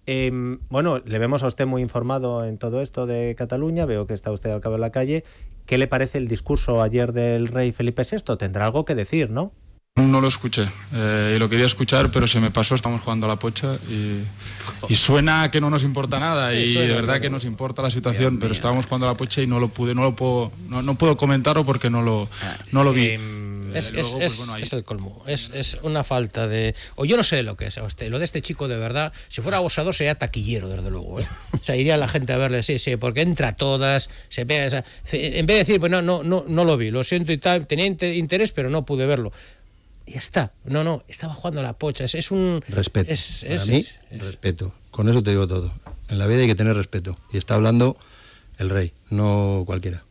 Em, bueno, le vemos a usted muy informado en todo esto de Cataluña, veo que está usted al cabo de la calle. ¿Qué le parece el discurso ayer del rey Felipe VI? Tendrá algo que decir, ¿no? No lo escuché, eh, y lo quería escuchar, pero se me pasó, estamos jugando a la pocha y, suena que no nos importa nada y de verdad que nos importa la situación, pero estábamos jugando a la pocha y no lo pude, no lo puedo, no, no puedo comentarlo porque no lo, lo vi. Em, es, pues es, el colmo. Es, una falta de. O yo no sé lo que es. Este, lo de este chico, de verdad, si fuera abusado sería taquillero, desde luego. ¿eh? O sea, iría la gente a verle, sí, sí, porque entra todas, se pega. En vez de decir, pues no, no, no, no lo vi, lo siento y tal, tenía interés, pero no pude verlo y está. No, no, estaba jugando a la pocha. Es, es un. Respeto. Es, Para respeto. Con eso te digo todo. En la vida hay que tener respeto. Y está hablando el rey, no cualquiera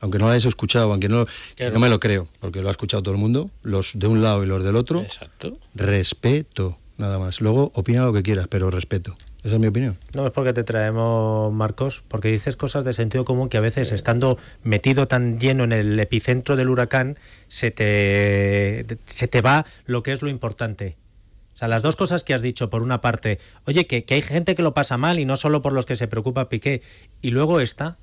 aunque no lo hayas escuchado, aunque no, no me lo creo, porque lo ha escuchado todo el mundo, los de un lado y los del otro, Exacto. respeto, nada más. Luego opina lo que quieras, pero respeto. Esa es mi opinión. No, es porque te traemos, Marcos, porque dices cosas de sentido común que a veces, estando metido tan lleno en el epicentro del huracán, se te, se te va lo que es lo importante. O sea, las dos cosas que has dicho, por una parte, oye, que, que hay gente que lo pasa mal y no solo por los que se preocupa Piqué, y luego esta,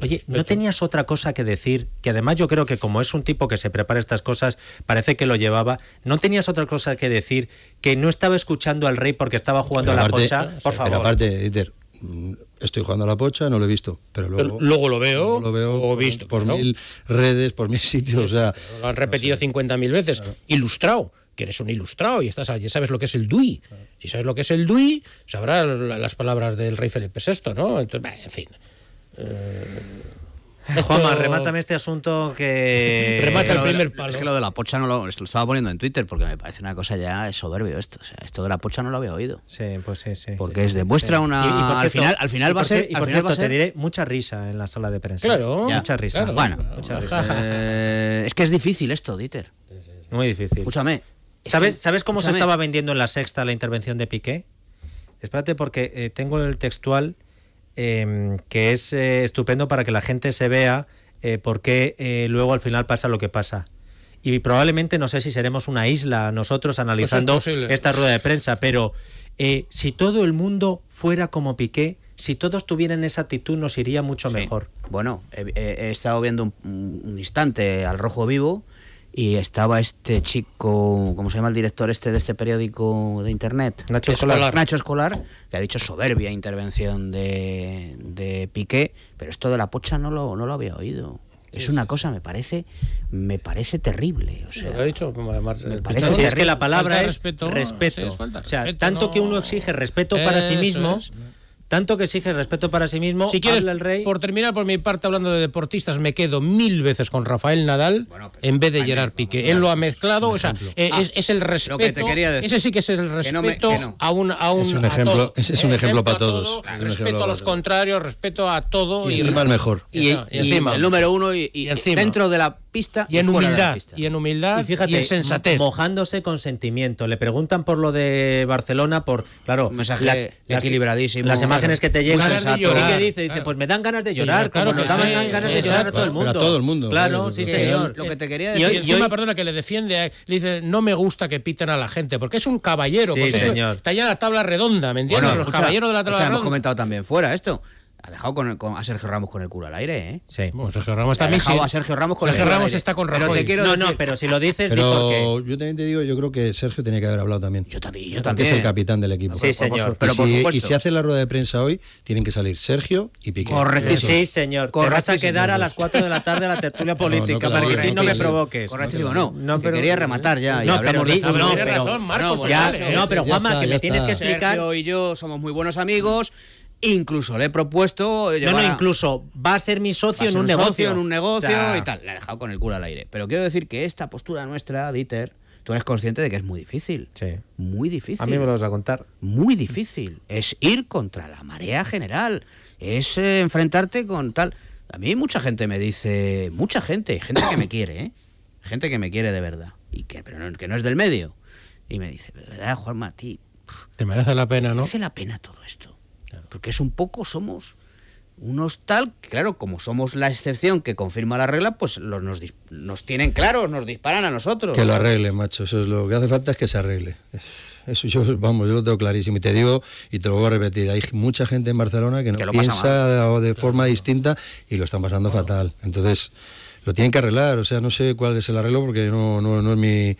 Oye, ¿no tenías otra cosa que decir? Que además yo creo que como es un tipo que se prepara estas cosas, parece que lo llevaba. ¿No tenías otra cosa que decir que no estaba escuchando al rey porque estaba jugando a la pocha? Por favor. Pero aparte, mm, estoy jugando a la pocha, no lo he visto, pero luego, luego lo veo, lo veo por, visto, por mil redes, por mil (laughs) sitios. o sea, lo han repetido 50.000 veces. Ilustrado que eres un ilustrado y estás allí, sabes lo que es el DUI. Si sabes lo que es el DUI, sabrás las palabras del rey Felipe VI, ¿no? Entonces, en fin. Eh, Juanma, remátame este asunto que. (laughs) Remata el primer palo. Es que lo de la pocha no lo, lo, estaba poniendo en Twitter porque me parece una cosa ya soberbio esto. O sea, esto de la pocha no lo había oído. Sí, pues sí, sí. Porque es demuestra una. al final, al final va a ser. por te diré mucha risa en la sala de prensa. Claro. mucha risa. bueno, Mucha eh, risa. es que es difícil esto, Dieter. Sí, Muy difícil. Escúchame. ¿Sabes, ¿sabes cómo se estaba vendiendo en la sexta la intervención de Piqué? Espérate, porque eh, tengo el textual. Em, que es eh, estupendo para que la gente se vea porque eh, por qué eh, luego al final pasa lo que pasa. Y probablemente no sé si seremos una isla nosotros pues analizando esta rueda de prensa, pero si todo el mundo fuera como Piqué, si todos tuvieran esa actitud nos iría mucho mejor. Bueno, he, estado viendo un instante al rojo vivo y estaba este chico, ¿cómo se llama el director este de este periódico de internet? Nacho Escolar. Nacho Escolar, que ha dicho soberbia intervención de, de Piqué, pero esto de la pocha no lo, no lo había oído. es una cosa, me parece, me parece terrible. O sea, lo ha dicho, pues, me parece es que la palabra es respeto. o sea, tanto que uno exige respeto para sí mismo tanto que exige respeto para sí mismo. Si quieres, el rey. por terminar por mi parte hablando de deportistas, me quedo mil veces con Rafael Nadal en vez de Gerard Piqué. Él lo ha mezclado, o sea, eh, ah, es, el respeto. Que te ese sí que es el respeto a un a un, es un ejemplo, es un eh, ejemplo, para todos. respeto a los contrarios, respeto a todo y, y encima el mejor. Y, el número uno y, dentro de la y, en humildad y en humildad y, fíjate, en sensatez mojándose con sentimiento le preguntan por lo de Barcelona por claro las, las imágenes que te llegan y que dice dice pues me dan ganas de llorar claro, como dan ganas de llorar a todo, el mundo. claro sí señor lo que te quería decir y, encima, perdona que le defiende le dice no me gusta que piten a la gente porque es un caballero sí, señor. está ya la tabla redonda me entiendes los caballeros de la tabla redonda hemos comentado también fuera esto ha dejado con, a Sergio Ramos con el culo al aire, ¿eh? Sí. Bueno, Sergio Ramos también. Sergio Ramos con Ramos está con Rajoy. no, no, pero si lo dices, pero yo también te digo, yo creo que Sergio tenía que haber hablado también. Yo también, yo también. Porque es el capitán del equipo. Sí, señor. Pero y, por si, y, si, hace la rueda de prensa hoy, tienen que salir Sergio y Piqué. Correcto. Sí, señor. Correcto. vas a quedar a las 4 de la tarde a la tertulia (laughs) política para que no me provoques. Correcto, no. no quería rematar ya. No, pero no, pero Juanma, que me tienes que explicar. Sergio y yo somos muy buenos amigos. Incluso le he propuesto. Eh, no, no, incluso va a ser mi socio en un, negocio. en un negocio y tal. Le he dejado con el culo al aire. Pero quiero decir que esta postura nuestra, Dieter, tú eres consciente de que es muy difícil. Sí. Muy difícil. A mí me lo vas a contar. Muy difícil. Es ir contra la marea general. Es eh, enfrentarte con tal. A mí mucha gente me dice. Mucha gente, gente que me quiere, ¿eh? Gente que me quiere de verdad. Y que, pero no, que no es del medio. Y me dice, ¿verdad, Juan ti? Te merece la pena, ¿no? Merece la pena todo esto. Porque es un poco, somos unos tal, claro, como somos la excepción que confirma la regla, pues nos, nos tienen claros, nos disparan a nosotros. Que lo arregle, macho, eso es lo que hace falta es que se arregle. Eso yo, vamos, yo lo tengo clarísimo. Y te digo, y te lo voy a repetir, hay mucha gente en Barcelona que no piensa de forma distinta y lo están pasando fatal. Entonces, lo tienen que arreglar, o sea, no sé cuál es el arreglo porque no, no, no es mi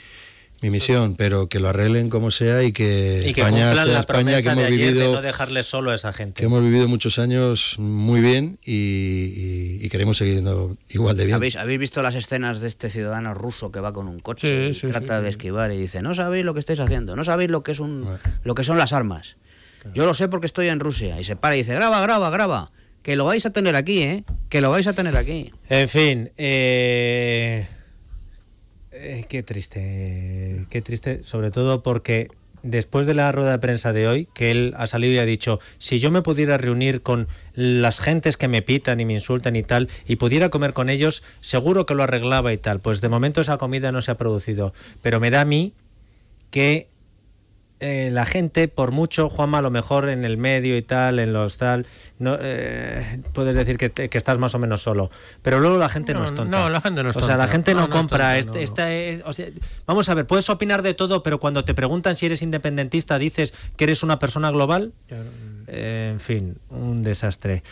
mi misión, pero que lo arreglen como sea y que, España sea España que hemos vivido no dejarle solo a esa gente. Que hemos vivido muchos años muy bien y, queremos seguir igual de bien. ¿Habéis, visto las escenas de este ciudadano ruso que va con un coche y trata de esquivar y dice, "No sabéis lo que estáis haciendo, no sabéis lo que es un lo que son las armas." Yo lo sé porque estoy en Rusia y se para y dice, "Graba, graba, graba." Que lo vais a tener aquí, ¿eh? Que lo vais a tener aquí. En fin, eh eh, qué triste, qué triste, sobre todo porque después de la rueda de prensa de hoy, que él ha salido y ha dicho, si yo me pudiera reunir con las gentes que me pitan y me insultan y tal, y pudiera comer con ellos, seguro que lo arreglaba y tal. Pues de momento esa comida no se ha producido. Pero me da a mí que eh, la gente, por mucho, Juanma, a lo mejor en el medio y tal, en los tal, no, eh, puedes decir que, estás más o menos solo. Pero luego la gente no, es tonta. No, la gente no es tonta. O sea, la gente no, compra. vamos a ver, puedes opinar de todo, pero cuando te preguntan si eres independentista, dices que eres una persona global. Eh, en fin, un desastre.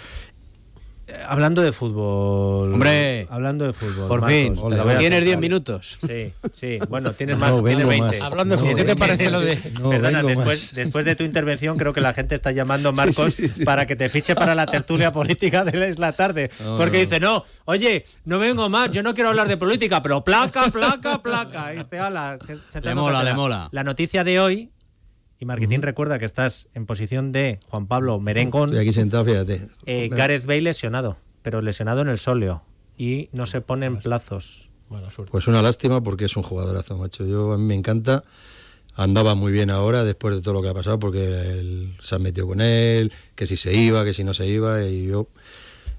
Hablando de fútbol. Hombre. Hablando de fútbol. Por fin. tienes 10 minutos. Sí, sí. Bueno, tienes más. Tienes 20. Hablando de fútbol. ¿Qué te parece lo de.? Perdona, después, de tu intervención, creo que la gente está llamando, (laughs) Marcos, para que te fiche para la tertulia (laughs) política de la tarde. porque dice, no, oye, no vengo más, yo no quiero hablar de política, pero placa, placa, placa. Y te, ala, se, te mola, le mola. La noticia de hoy y Marquitín, recuerda que estás en posición de Juan Pablo Merengón. Estoy aquí sentado, fíjate. Eh, Gareth Bale lesionado, pero lesionado en el sóleo. Y no se ponen plazos. suerte. Pues una lástima porque es un jugadorazo, macho. Yo, a mí me encanta. Andaba muy bien ahora después de todo lo que ha pasado porque él, se han metido con él, que si se iba, que si no se iba. Y yo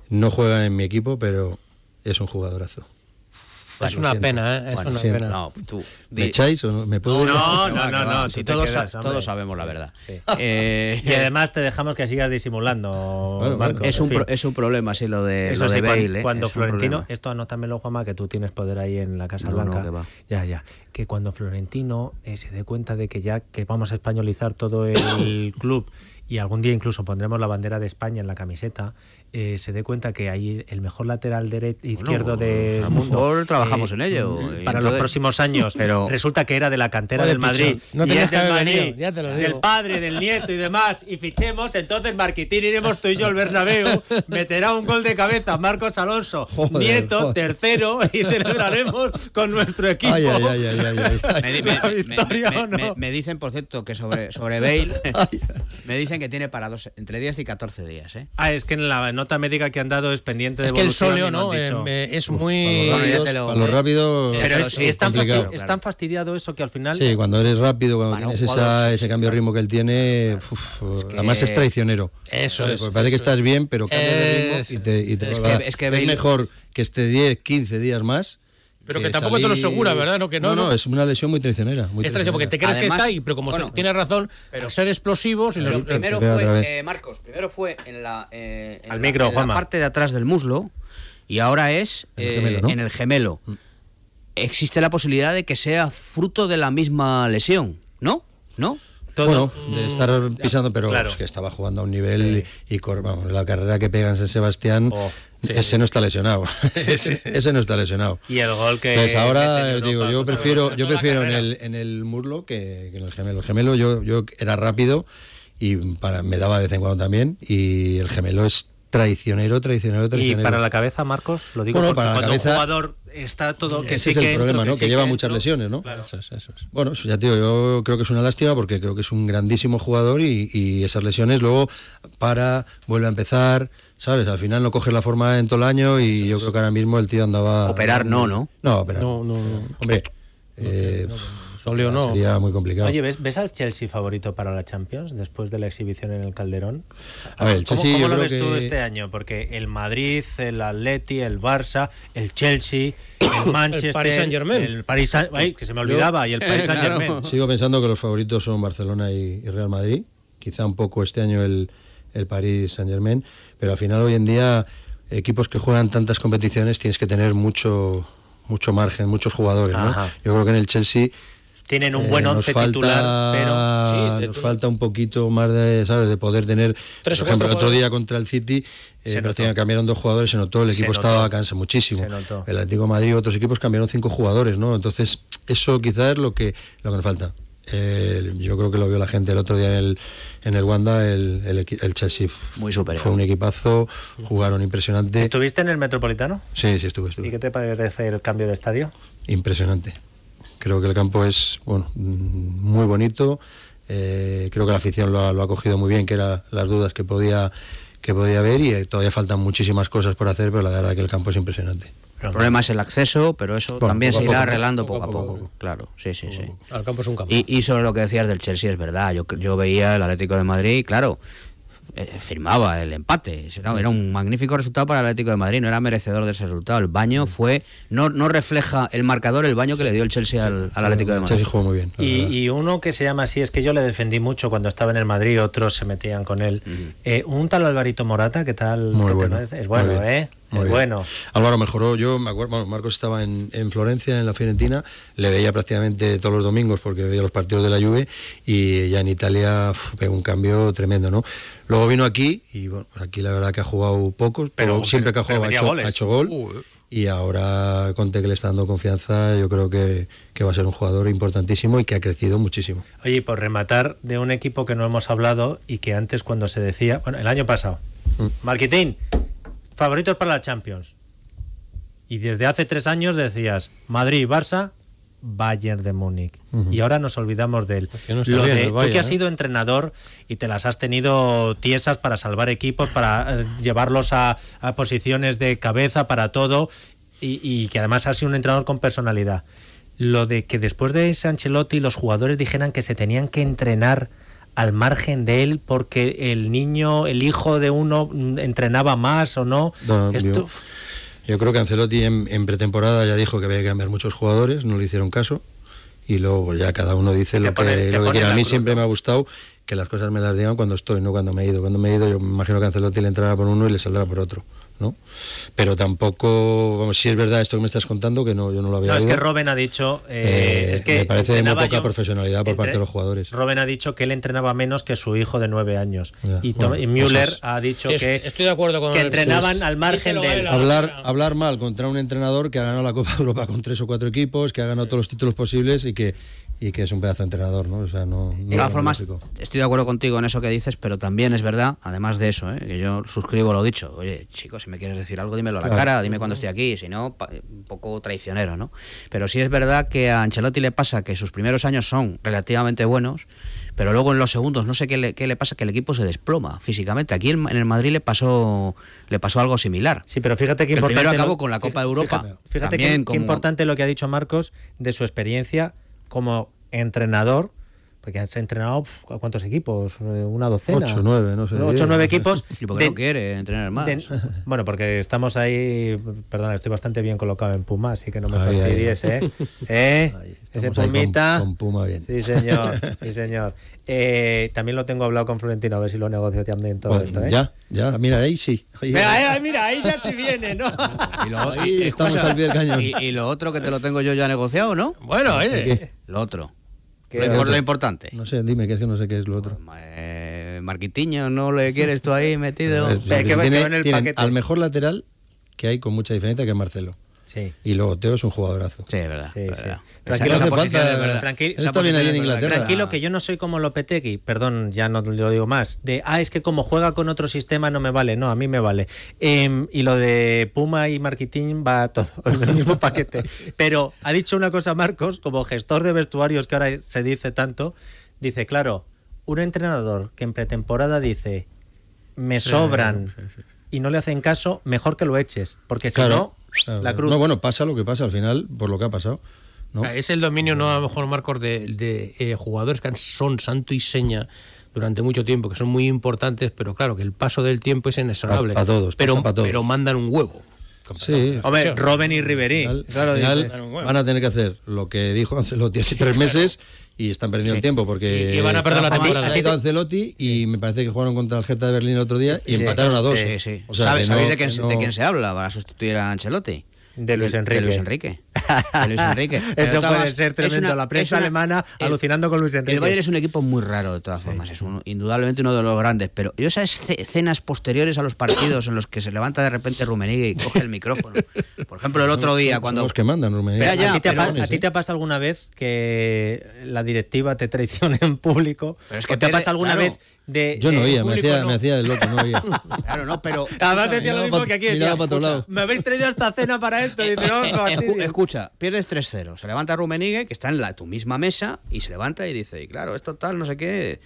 no juega en mi equipo, pero es un jugadorazo es una pena, ¿eh? Es una pena. No, ¿Me echáis o no? ¿Me puedo no, no, no, no, todos, todos sabemos la verdad. Eh, (laughs) y además te dejamos que sigas disimulando, Marco. Es un, problema, sí, lo de, Eso ¿eh? Cuando, Florentino, esto anótamelo, Juanma, que tú tienes poder ahí en la Casa Blanca. ya, ya. Que cuando Florentino eh, se dé cuenta de que ya que vamos a españolizar todo el (coughs) club y algún día incluso pondremos la bandera de España en la camiseta, eh, se dé cuenta que hay el mejor lateral derecho izquierdo de pues, del mundo. trabajamos eh, en ello. Mm, para los próximos años. (laughs) Pero resulta que era de la cantera del Madrid. no del Del padre, del nieto y demás. Y fichemos, entonces Marquitín iremos tú y yo al Bernabéu. (laughs) meterá un gol de cabeza Marcos Alonso. nieto, tercero, y celebraremos con nuestro equipo. Ay, ay, ay, me, dicen, por cierto, que sobre, sobre Bale, (laughs) me dicen que tiene para dos, entre 10 y 14 días. ¿eh? Ah, es que la, no nota médica que han dado es pendiente de Es que el soleo, ¿no? Eh, es muy. Para lo rápido. Pero es, tan Fastidiado, eso que al final. Sí, cuando eres rápido, cuando tienes ese cambio de ritmo que él tiene, uf, más además es traicionero. Eso es. Pues parece que estás bien, pero cambia de ritmo y te, y es, que, es, mejor que esté 10, 15 días más pero que, tampoco te lo asegura, ¿verdad? No, que no, no, es una lesión muy traicionera. es traicionera porque te crees que está ahí, pero como razón, pero, ser explosivos primero eh, Marcos, primero fue en la, eh, parte de atrás del muslo y ahora es en el eh, gemelo. Mm. Existe la posibilidad de que sea fruto de la misma lesión, ¿no? ¿No? Bueno, de mm. estar pisando, pero es que estaba jugando a un nivel y, la carrera que pega en Sebastián. Oh ese no está lesionado. (laughs) ese, no está lesionado. Y el gol que. Pues ahora digo, yo prefiero, yo prefiero en el, en el Murlo que, en el gemelo. El gemelo yo, yo era rápido y para, me daba de vez en cuando también. Y el gemelo es traicionero, traicionero, traicionero. Y para la cabeza, Marcos, lo digo bueno, para jugador está todo que ese sí es el problema, ¿no? Que, lleva muchas lesiones, ¿no? Bueno, ya te digo, yo creo que es una lástima porque creo que es un grandísimo jugador y, y esas lesiones luego para, vuelve a empezar ¿sabes? Al final no coges la forma en todo el año y yo creo que ahora mismo el tío andaba... Operar no, ¿no? No, operar. No, no, Hombre, eh, no. Sería muy complicado. Oye, ¿ves, al Chelsea favorito para la Champions después de la exhibición en el Calderón? A ver, el Chelsea, ¿cómo yo lo ves tú este año? Porque el Madrid, el Atleti, el Barça, el Chelsea, el (coughs) Manchester. el Paris Saint Germain. El Paris Saint... Ay, que se me olvidaba, y el Paris (laughs) Saint Germain. Sigo pensando que los favoritos son Barcelona y, y Real Madrid. Quizá un poco este año el, el Paris Saint Germain. Pero al final hoy en día, equipos que juegan tantas competiciones, tienes que tener mucho, mucho margen, muchos jugadores. ¿no? Yo creo que en el Chelsea tienen un eh, buen once titular, pero sí, nos falta un poquito más de, ¿sabes? de poder tener. por ejemplo, el otro día contra el City, eh, cambiaron dos jugadores, se notó, el equipo estaba cansado muchísimo. El Atlético de Madrid, otros equipos cambiaron cinco jugadores, ¿no? Entonces, eso quizás es lo que, lo que nos falta yo creo que lo vio la gente el otro día en el, en el Wanda, el, el, Chelsea Muy fue un equipazo, jugaron impresionante. ¿Estuviste en el Metropolitano? Sí, sí, estuve, ¿Y qué te parece el cambio de estadio? Impresionante. Creo que el campo es bueno, muy bonito, eh, creo que la afición lo ha, cogido muy bien, que eran las dudas que podía, que podía haber y todavía faltan muchísimas cosas por hacer, pero la verdad que el campo es impresionante. El problema es el acceso, pero eso también se irá arreglando poco, a poco. Claro, sí, sí, sí. Al campo es un campo. Y, sobre lo que decías del Chelsea, es verdad. Yo, yo veía el Atlético de Madrid, claro, eh, firmaba el empate. Era un magnífico resultado para el Atlético de Madrid, no era merecedor de ese resultado. El baño mm. fue. No, no refleja el marcador el baño que le dio el Chelsea al, Atlético de Madrid. Chelsea jugó muy bien. Y, uno que se llama así, es que yo le defendí mucho cuando estaba en el Madrid, otros se metían con él. Eh, un tal Alvarito Morata, ¿qué tal? Muy bueno. Es bueno, ¿eh? bueno. Álvaro mejoró. Yo me acuerdo, bueno, Marcos estaba en, Florencia, en la Fiorentina, le veía prácticamente todos los domingos porque veía los partidos de la Juve y ya en Italia fue un cambio tremendo, ¿no? Luego vino aquí y bueno, aquí la verdad que ha jugado pocos, pero, siempre que ha jugado ha hecho, gol. y ahora Conte que le está dando confianza, yo creo que, que, va a ser un jugador importantísimo y que ha crecido muchísimo. Oye, por rematar de un equipo que no hemos hablado y que antes cuando se decía, bueno, el año pasado, mm. marketing favoritos para la Champions. Y desde hace tres años decías Madrid, Barça, Bayern de Múnich. Y ahora nos olvidamos de él. Lo de, tú que has ¿eh? sido entrenador y te las has tenido tiesas para salvar equipos, para eh, llevarlos a, posiciones de cabeza, para todo, y, y que además has sido un entrenador con personalidad. Lo de que después de Ancelotti los jugadores dijeran que se tenían que entrenar al margen de él porque el niño, el hijo de uno entrenaba más o no. yo, creo que Ancelotti en, pretemporada ya dijo que había que cambiar muchos jugadores, no le hicieron caso y luego pues, ya cada uno dice lo que, lo A mí siempre me ha gustado que las cosas me las digan cuando estoy, no cuando me he ido. Cuando me he ido yo me imagino que Ancelotti le entrará por uno y le saldrá por otro. ¿no? Pero tampoco, si es verdad esto que me estás contando, que no, yo no lo había No, es que Robben ha dicho... Eh, eh, que me parece de muy poca profesionalidad por parte de los jugadores. Robben ha dicho que él entrenaba menos que su hijo de nueve años. y, Müller ha dicho que... Estoy de acuerdo con Que entrenaban al margen de Hablar, hablar mal contra un entrenador que ha ganado la Copa de (laughs) Europa con tres o cuatro equipos, que ha ganado todos los títulos posibles y que, y que es un pedazo de entrenador, ¿no? O sea, no, de todas formas, estoy de acuerdo contigo en eso que dices, pero también es verdad, además de eso, ¿eh? que yo suscribo lo dicho. Oye, chicos, si me quieres decir algo, dímelo a la cara, dime cuando estoy aquí, si no, un poco traicionero, ¿no? Pero sí es verdad que a Ancelotti le pasa que sus primeros años son relativamente buenos, pero luego en los segundos no sé qué le, qué le pasa que el equipo se desploma físicamente aquí en, el Madrid le pasó le pasó algo similar sí pero fíjate que el acabó con la Copa de Europa fíjate, que, importante lo que ha dicho Marcos de su experiencia como entrenador porque has entrenado cuántos equipos, eh, una docena. Ocho, nueve, no sé. Ocho, nueve equipos. (laughs) Y porque no quiere entrenar más. bueno, porque estamos ahí, perdona, estoy bastante bien colocado en Puma, así que no me fastidies, ¿eh? (laughs) ¿Eh? Ese Pumita. Con, Puma bien. Sí, señor, (laughs) sí, señor. Eh, también lo tengo hablado con Florentino, a ver si lo negocio también todo esto, ¿eh? Ya, ya, mira, ahí sí. Eh, mira, ahí ya sí viene, ¿no? y lo, ahí estamos al pie del cañón. Y, lo otro que te lo tengo yo ya negociado, ¿no? Bueno, oye. Lo otro lo, importante. No sé, dime, que es que no sé qué es lo otro. Marquitiño, ¿no le quieres tú ahí (laughs) metido? el al mejor lateral que hay con mucha diferencia que es Marcelo. Y luego Teo es un jugadorazo. Sí, es verdad. Tranquilo, en Inglaterra. Tranquilo, que yo no soy como Lopetegui, perdón, ya no lo digo más, de, ah, es que como juega con otro sistema no me vale, no, a mí me vale. Em, y lo de Puma y marketing va todo en el mismo (laughs) paquete. Pero ha dicho una cosa Marcos, como gestor de vestuarios que ahora se dice tanto, dice, claro, un entrenador que en pretemporada dice, me sobran y no le hacen caso, mejor que lo eches, porque si no no, bueno, pasa lo que pasa al final, por lo que ha pasado. ¿no? Es el dominio, no a lo mejor, Marcos, de, eh, jugadores que son santo y seña durante mucho tiempo, que son muy importantes, pero claro, que el paso del tiempo es inexorable. A, todos, pero, mandan un huevo. Sí. Hombre, Robben y Ribery. Claro, van a tener que hacer lo que dijo (laughs) hace los 13 meses, y están perdiendo el tiempo porque y, van a perder la temporada. Ha ido Ancelotti y me parece que jugaron contra el Geta de Berlín el otro día y empataron a dos. Sí, sí. O sea, ¿Sabéis de quién, quién se habla para sustituir a Ancelotti? De Luis Enrique. De Luis Enrique. Enrique. (laughs) Eso puede ser tremendo. la prensa alemana alucinando con Luis Enrique. El Bayern es un equipo muy raro, de todas formas. Es indudablemente uno de los grandes. Pero yo esas escenas posteriores a los partidos en los que se levanta de repente Rummenigge y coge el micrófono. Por ejemplo, el otro día cuando... Los que mandan ¿A, ti te pasa ha alguna vez que la directiva te traiciona en público? Pero es que te, ha pasado alguna vez de, Yo no eh, oía, me hacía, del loco, no oía. (laughs) Claro, no, pero. Además decía lo mismo que aquí. me habéis traído esta cena para esto. Oh, (laughs) escucha pierdes 3-0. Se levanta Rumenigue, que está en la, tu misma mesa, y se levanta y dice, claro, esto tal, no sé qué,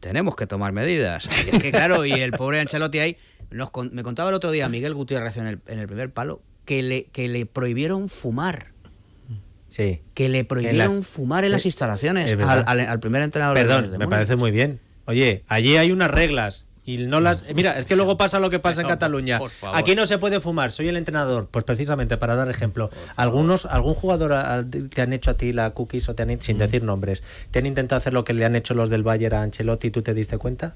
tenemos que tomar medidas. Y es que claro, y el pobre Ancelotti ahí, me contaba el otro día Miguel Gutiérrez en el, en el primer palo, que le, que le prohibieron fumar. Sí. Que le prohibieron fumar en las instalaciones al, primer entrenador. Perdón, me parece muy bien. Oye, allí hay unas reglas no las. Eh, mira, es que luego pasa lo que pasa en Cataluña. Aquí no se puede fumar, soy el entrenador. Pues precisamente para dar ejemplo, algunos, algún jugador te han hecho a ti la cookies o sin decir nombres, ¿te han intentado hacer lo que le han hecho los del Bayern a Ancelotti y tú te diste cuenta?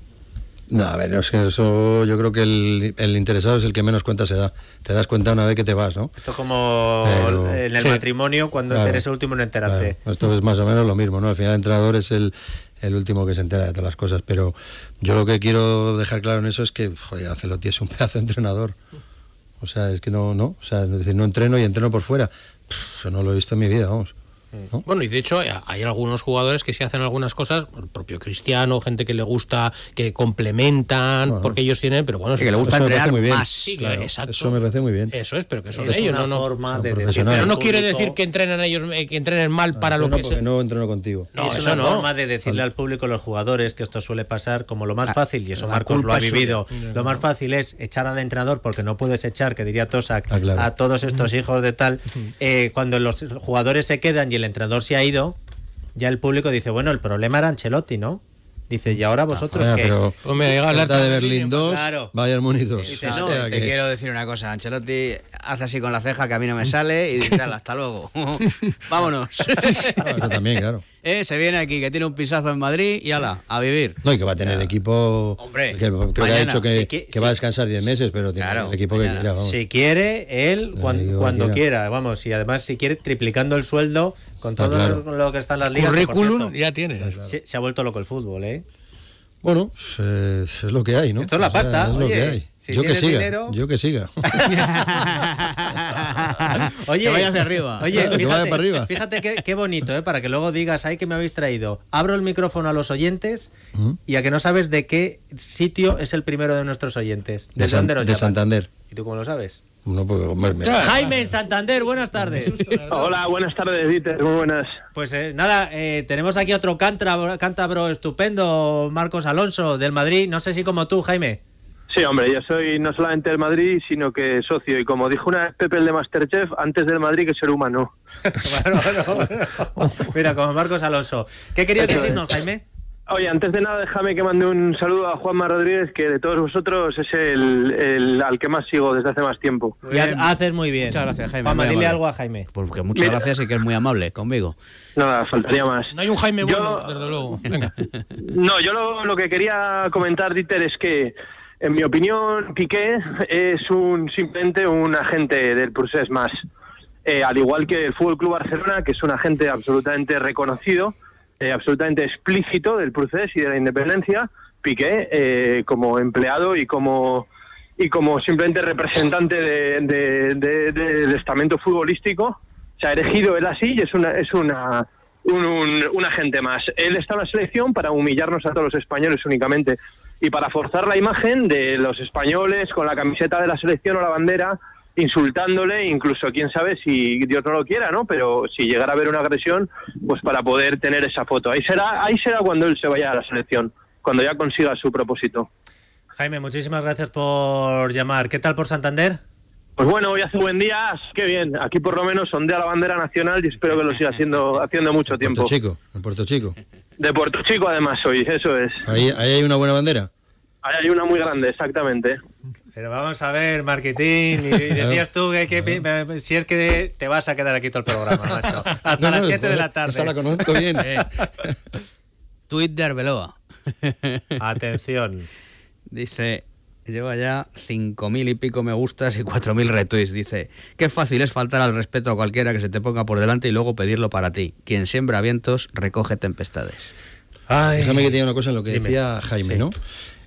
No, a ver, eso yo creo que el, interesado es el que menos cuenta se da. Te das cuenta una vez que te vas, ¿no? Esto es como en el matrimonio, cuando eres el último en enterarte. Esto es más o menos lo mismo, ¿no? Al final el entrenador es el, el último que se entera de todas las cosas. Pero yo lo que quiero dejar claro en eso es que, joder, Ancelotti es un (laughs) pedazo de entrenador. O sea, es que no, no, o sea, decir, no entreno y entreno por fuera. eso no lo he visto en mi vida, vamos. Bueno, y de hecho eh, hay algunos jugadores que se hacen algunas cosas, el propio Cristiano, gente que le gusta, que complementan, porque ellos tienen, pero bueno, que, le gusta Eso me parece muy bien. Eso es, pero que son es ellos, una no, no, Pero no quiere decir que entrenan ellos, eh, que entrenen mal ah, para lo que no entreno contigo. No, es una forma de decirle al público, los jugadores, que esto suele pasar como lo más ah, fácil, y eso Marcos lo ha vivido. Lo más fácil es echar al entrenador porque no puedes echar, que diría Tosak, ah, a todos estos mm. hijos de tal, (laughs) eh, cuando los jugadores se quedan y el entrenador se ha ido, ya el público dice, bueno, el problema era Ancelotti, ¿no? Dice, y ahora vosotros ah, Pero, pues me de Berlín 2, Bayern Múnich te quiero decir una cosa, Ancelotti hace así con la ceja que a mí no me sale y dice, hasta luego. (laughs) Vámonos. Ah, (laughs) eh, se viene aquí, que tiene un pisazo en Madrid y ala, a vivir. No, y que va a tener equipo. Hombre, que, que ha dicho que, va a descansar 10 meses, pero tiene equipo que Si quiere, él, cuando, quiera. Vamos, y además, si quiere, triplicando el sueldo con ah, todo lo que están las ligas. Currículum ya tiene. Se, ha vuelto loco el fútbol, ¿eh? Bueno, es, lo que hay, ¿no? Esto es la pasta. es lo que hay. yo, que siga, yo que siga. oye, que vaya hacia arriba. Oye, fíjate, que Fíjate qué, bonito, ¿eh? Para que luego digas, ay, que me habéis traído. Abro el micrófono a los oyentes ¿Mm? y a que no sabes de qué sitio es el primero de nuestros oyentes. ¿De, de Santander. ¿Y tú cómo lo sabes? No puedo Jaime Santander, buenas tardes. Hola, buenas tardes, Dieter, muy buenas. Pues eh, nada, eh, tenemos aquí otro cántabro, cántabro estupendo, Marcos Alonso, del Madrid. No sé si como tú, Jaime. Sí, hombre, yo soy no solamente del Madrid, sino que socio. Y como dijo una vez Pepe el de Masterchef, antes del Madrid que ser humano. (laughs) Mira, como Marcos Alonso. ¿Qué querías decirnos, Jaime? Oye, antes de nada, déjame que mande un saludo a Juanma Rodríguez, que de todos vosotros es el, al que más sigo desde hace más tiempo. haces muy bien. Muchas gracias, Jaime. Juanma, dile algo a Jaime. Porque pues muchas gracias y que es muy amable conmigo. Nada, faltaría más. No hay un Jaime bueno, desde luego. (laughs) No, yo lo, que quería comentar, Dieter, es que, en mi opinión, Piqué es un simplemente un agente del Pursés más. Eh, al igual que el Fútbol Club Barcelona, que es un agente absolutamente reconocido eh, absolutamente explícito del proceso y de la independencia, Piqué, eh, como empleado y como y como simplemente representante del estamento futbolístico, se ha elegido él así y es una es una un, un, agente más. Él está en la selección para humillarnos a todos los españoles únicamente y para forzar la imagen de los españoles con la camiseta de la selección o la bandera insultándole, incluso quién sabe si Dios no lo quiera, ¿no? Pero si llegara a haber una agresión, pues para poder tener esa foto. Ahí será, ahí será cuando él se vaya a la selección, cuando ya consiga su propósito. Jaime, muchísimas gracias por llamar. ¿Qué tal por Santander? Pues bueno, hoy hace buen día, qué bien. Aquí por lo menos sondea la bandera nacional y espero que lo siga haciendo, (laughs) haciendo mucho tiempo. Puerto Chico, en Puerto Chico. De Puerto Chico además hoy, eso es. Ahí, ahí hay una buena bandera. Ahí hay una muy grande, exactamente. Pero vamos a ver, marketing. Y, (laughs) decías tú que, si es que te vas a quedar aquí todo el programa, (laughs) macho. Hasta las 7 de la tarde. Esa la conozco bien. (laughs) Twitter Tweet de Arbeloa. Atención. Dice, lleva ya 5.000 y pico me gustas y 4.000 retweets. Dice, qué fácil es faltar al respeto a cualquiera que se te ponga por delante y luego pedirlo para ti. Quien siembra vientos, recoge tempestades. Ay. Déjame que tenía una cosa en lo que decía Jaime, ¿no?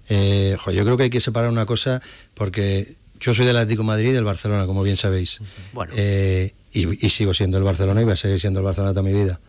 Eh, yo creo que hay que separar una cosa porque yo soy del Atlético Madrid y del Barcelona, como bien sabéis. Eh, y, y, sigo siendo el Barcelona y voy a seguir siendo el Barcelona toda mi vida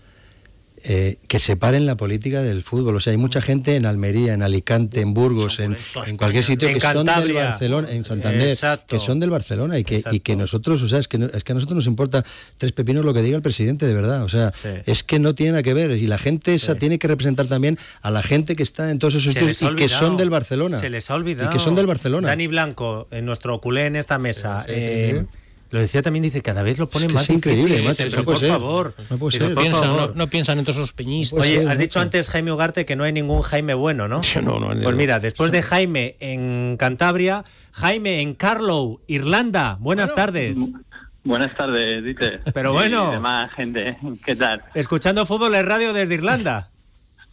eh, que separen la política del fútbol. O sea, hay mucha gente en Almería, en Alicante, en Burgos, en, cualquier sitio que son del Barcelona, en Santander, que son del Barcelona y que, que nosotros, o sea, es que, es que a nosotros nos importa tres pepinos lo que diga el presidente, de verdad. O sea, es que no tiene nada que ver. Y la gente esa tiene que representar también a la gente que está en todos esos sitios y que son del Barcelona. Se les ha olvidado. Y que son del Barcelona. Dani Blanco, en nuestro culé en esta mesa. Eh, lo decía también, dice, cada vez lo ponen más es increíble, no por favor. No, puede ser. piensan, No, piensan en todos esos peñistas. Oye, has dicho antes, Jaime Ugarte, que no hay ningún Jaime bueno, ¿no? pues mira, después de Jaime en Cantabria, Jaime en Carlow, Irlanda. Buenas tardes. Buenas tardes, dice. Pero bueno. gente, ¿qué tal? Escuchando fútbol en radio desde Irlanda.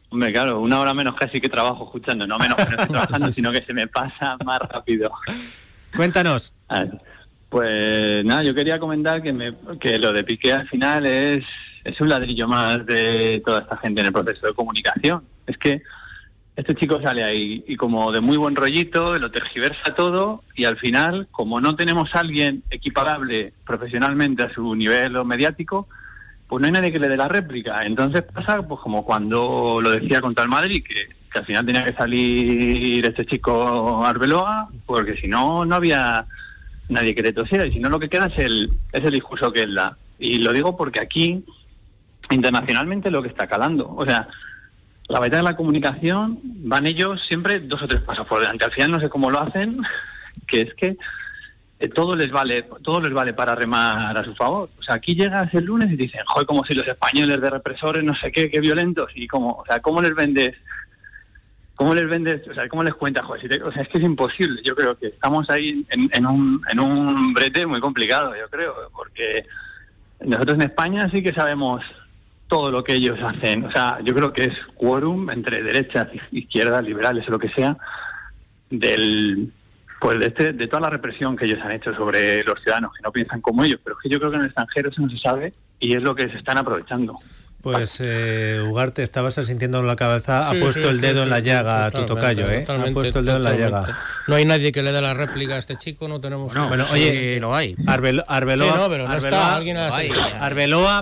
Hombre, claro, una hora menos casi que trabajo escuchando, no menos que no estoy trabajando, (laughs) sino que se me pasa más rápido. Cuéntanos. Pues nada, yo quería comentar que, me, lo de Piqué al final es, es un ladrillo más de toda esta gente en el proceso de comunicación. Es que este chico sale ahí y como de muy buen rollito, lo tergiversa todo y al final, como no tenemos a alguien equiparable profesionalmente a su nivel mediático, pues no hay nadie que le dé la réplica. Entonces pasa pues como cuando lo decía contra el Madrid, que, que al final tenía que salir este chico Arbeloa, porque si no, no había nadie quiere toser, y si no lo que queda es el, es el discurso que él da. Y lo digo porque aquí, internacionalmente, lo que está calando, o sea, la batalla de la comunicación van ellos siempre dos o tres pasos por delante. Al final no sé cómo lo hacen, (laughs) que es que eh, todo les vale, todo les vale para remar a su favor. O sea, aquí llegas el lunes y dicen, joder, como si los españoles de represores, no sé qué, qué violentos, y como, o sea, ¿cómo les vendes ¿Cómo les vendes, o sea, cómo les cuentas, o sea, es que es imposible. Yo creo que estamos ahí en, un, brete muy complicado, yo creo, porque nosotros en España sí que sabemos todo lo que ellos hacen. O sea, yo creo que es quórum entre derechas, izquierdas, liberales o lo que sea, del pues de, este, de toda la represión que ellos han hecho sobre los ciudadanos que no piensan como ellos. Pero es que yo creo que en el extranjero eso no se sabe y es lo que se están aprovechando. Pues eh, Ugarte, estabas asintiendo en la cabeza, ha puesto el dedo en la llaga a tu tocayo, ¿eh? Ha puesto el dedo en la llaga. No hay nadie que le dé la réplica a este chico, no tenemos... No, bueno, oye, lo hay. Arbeloa,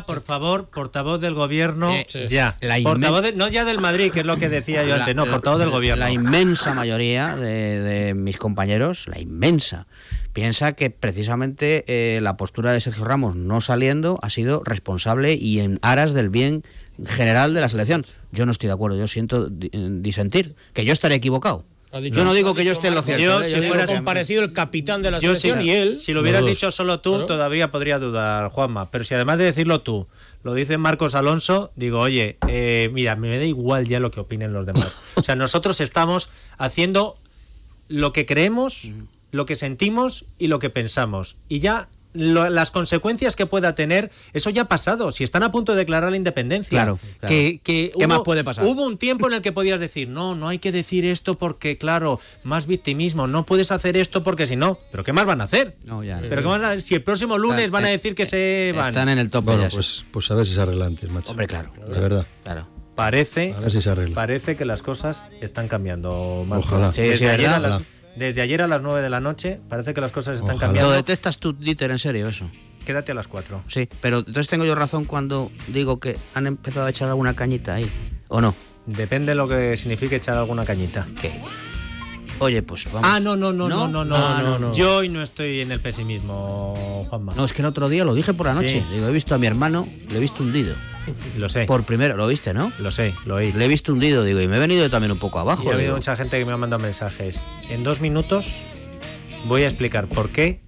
por favor, portavoz del gobierno, ya. La portavoz no ya del Madrid, que es lo que decía yo antes, no, portavoz del gobierno. La inmensa mayoría de mis compañeros, la inmensa Piensa que precisamente eh, la postura de Sergio Ramos no saliendo ha sido responsable y en aras del bien general de la selección. Yo no estoy de acuerdo, yo siento eh, disentir, que yo estaré equivocado. yo no digo que yo esté en lo cierto. Yo, ¿eh? si comparecido el capitán de la selección si, y él. Si lo hubieras dicho solo tú, todavía podría dudar, Juanma. Pero si además de decirlo tú, lo dice Marcos Alonso, digo, oye, mira, me da igual ya lo que opinen los demás. (laughs) o sea, nosotros estamos haciendo lo que creemos lo que sentimos y lo que pensamos. Y ya las consecuencias que pueda tener, eso ya ha pasado. Si están a punto de declarar la independencia, claro, Que, ¿Qué más puede pasar? Hubo un tiempo en el que podías decir, no, no hay que decir esto porque, claro, más victimismo, no puedes hacer esto porque si no, ¿pero qué más van a hacer? No, ya, ¿Pero van Si el próximo lunes van a eh, decir que se eh, van. Están en el top. Bueno, pues, pues a ver si se arreglan macho. Hombre, claro. De verdad. Parece, a parece que las cosas están cambiando. Ojalá. Sí, desde ayer a las 9 de la noche, parece que las cosas están cambiando. ¿Lo detestas tú, Dieter, en serio eso? Quédate a las 4. Sí, pero entonces tengo yo razón cuando digo que han empezado a echar alguna cañita ahí, ¿o no? Depende de lo que signifique echar alguna cañita. ¿Qué? Oye, pues vamos. Ah, no, no, no, no, no, no, ah, no, no. Yo hoy no estoy en el pesimismo, Juanma. No, es que el otro día lo dije por la noche. Digo, he visto a mi hermano, le he visto hundido. Lo sé. Por primero, lo viste, ¿no? Lo sé, lo oí. Le he visto hundido, digo, y me he venido también un poco abajo. Y ha habido mucha gente que me ha mandado mensajes. En dos minutos voy a explicar por qué.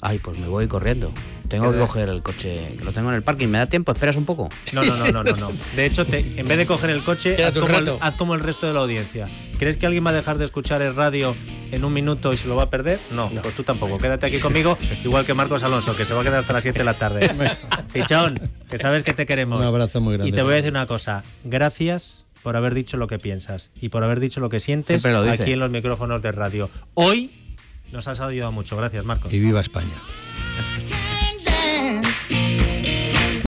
Ay, pues me voy corriendo. Tengo que coger el coche, que lo tengo en el parking. ¿Me da tiempo? ¿Esperas un poco? No, no, no, no, no. De hecho, te, en vez de coger el coche, haz como el, resto de la audiencia. ¿Crees que alguien va a dejar de escuchar el radio en un minuto y se lo va a perder? No, pues tú tampoco. Quédate aquí conmigo, igual que Marcos Alonso, que se va a quedar hasta las 7 de la tarde. (laughs) Pichón, que sabes que te queremos. Un abrazo muy grande. Y te voy a decir una cosa. Gracias por haber dicho lo que piensas y por haber dicho lo que sientes aquí en los micrófonos de radio. Hoy nos has ayudado mucho. Gracias, Marcos. Y viva España. (laughs)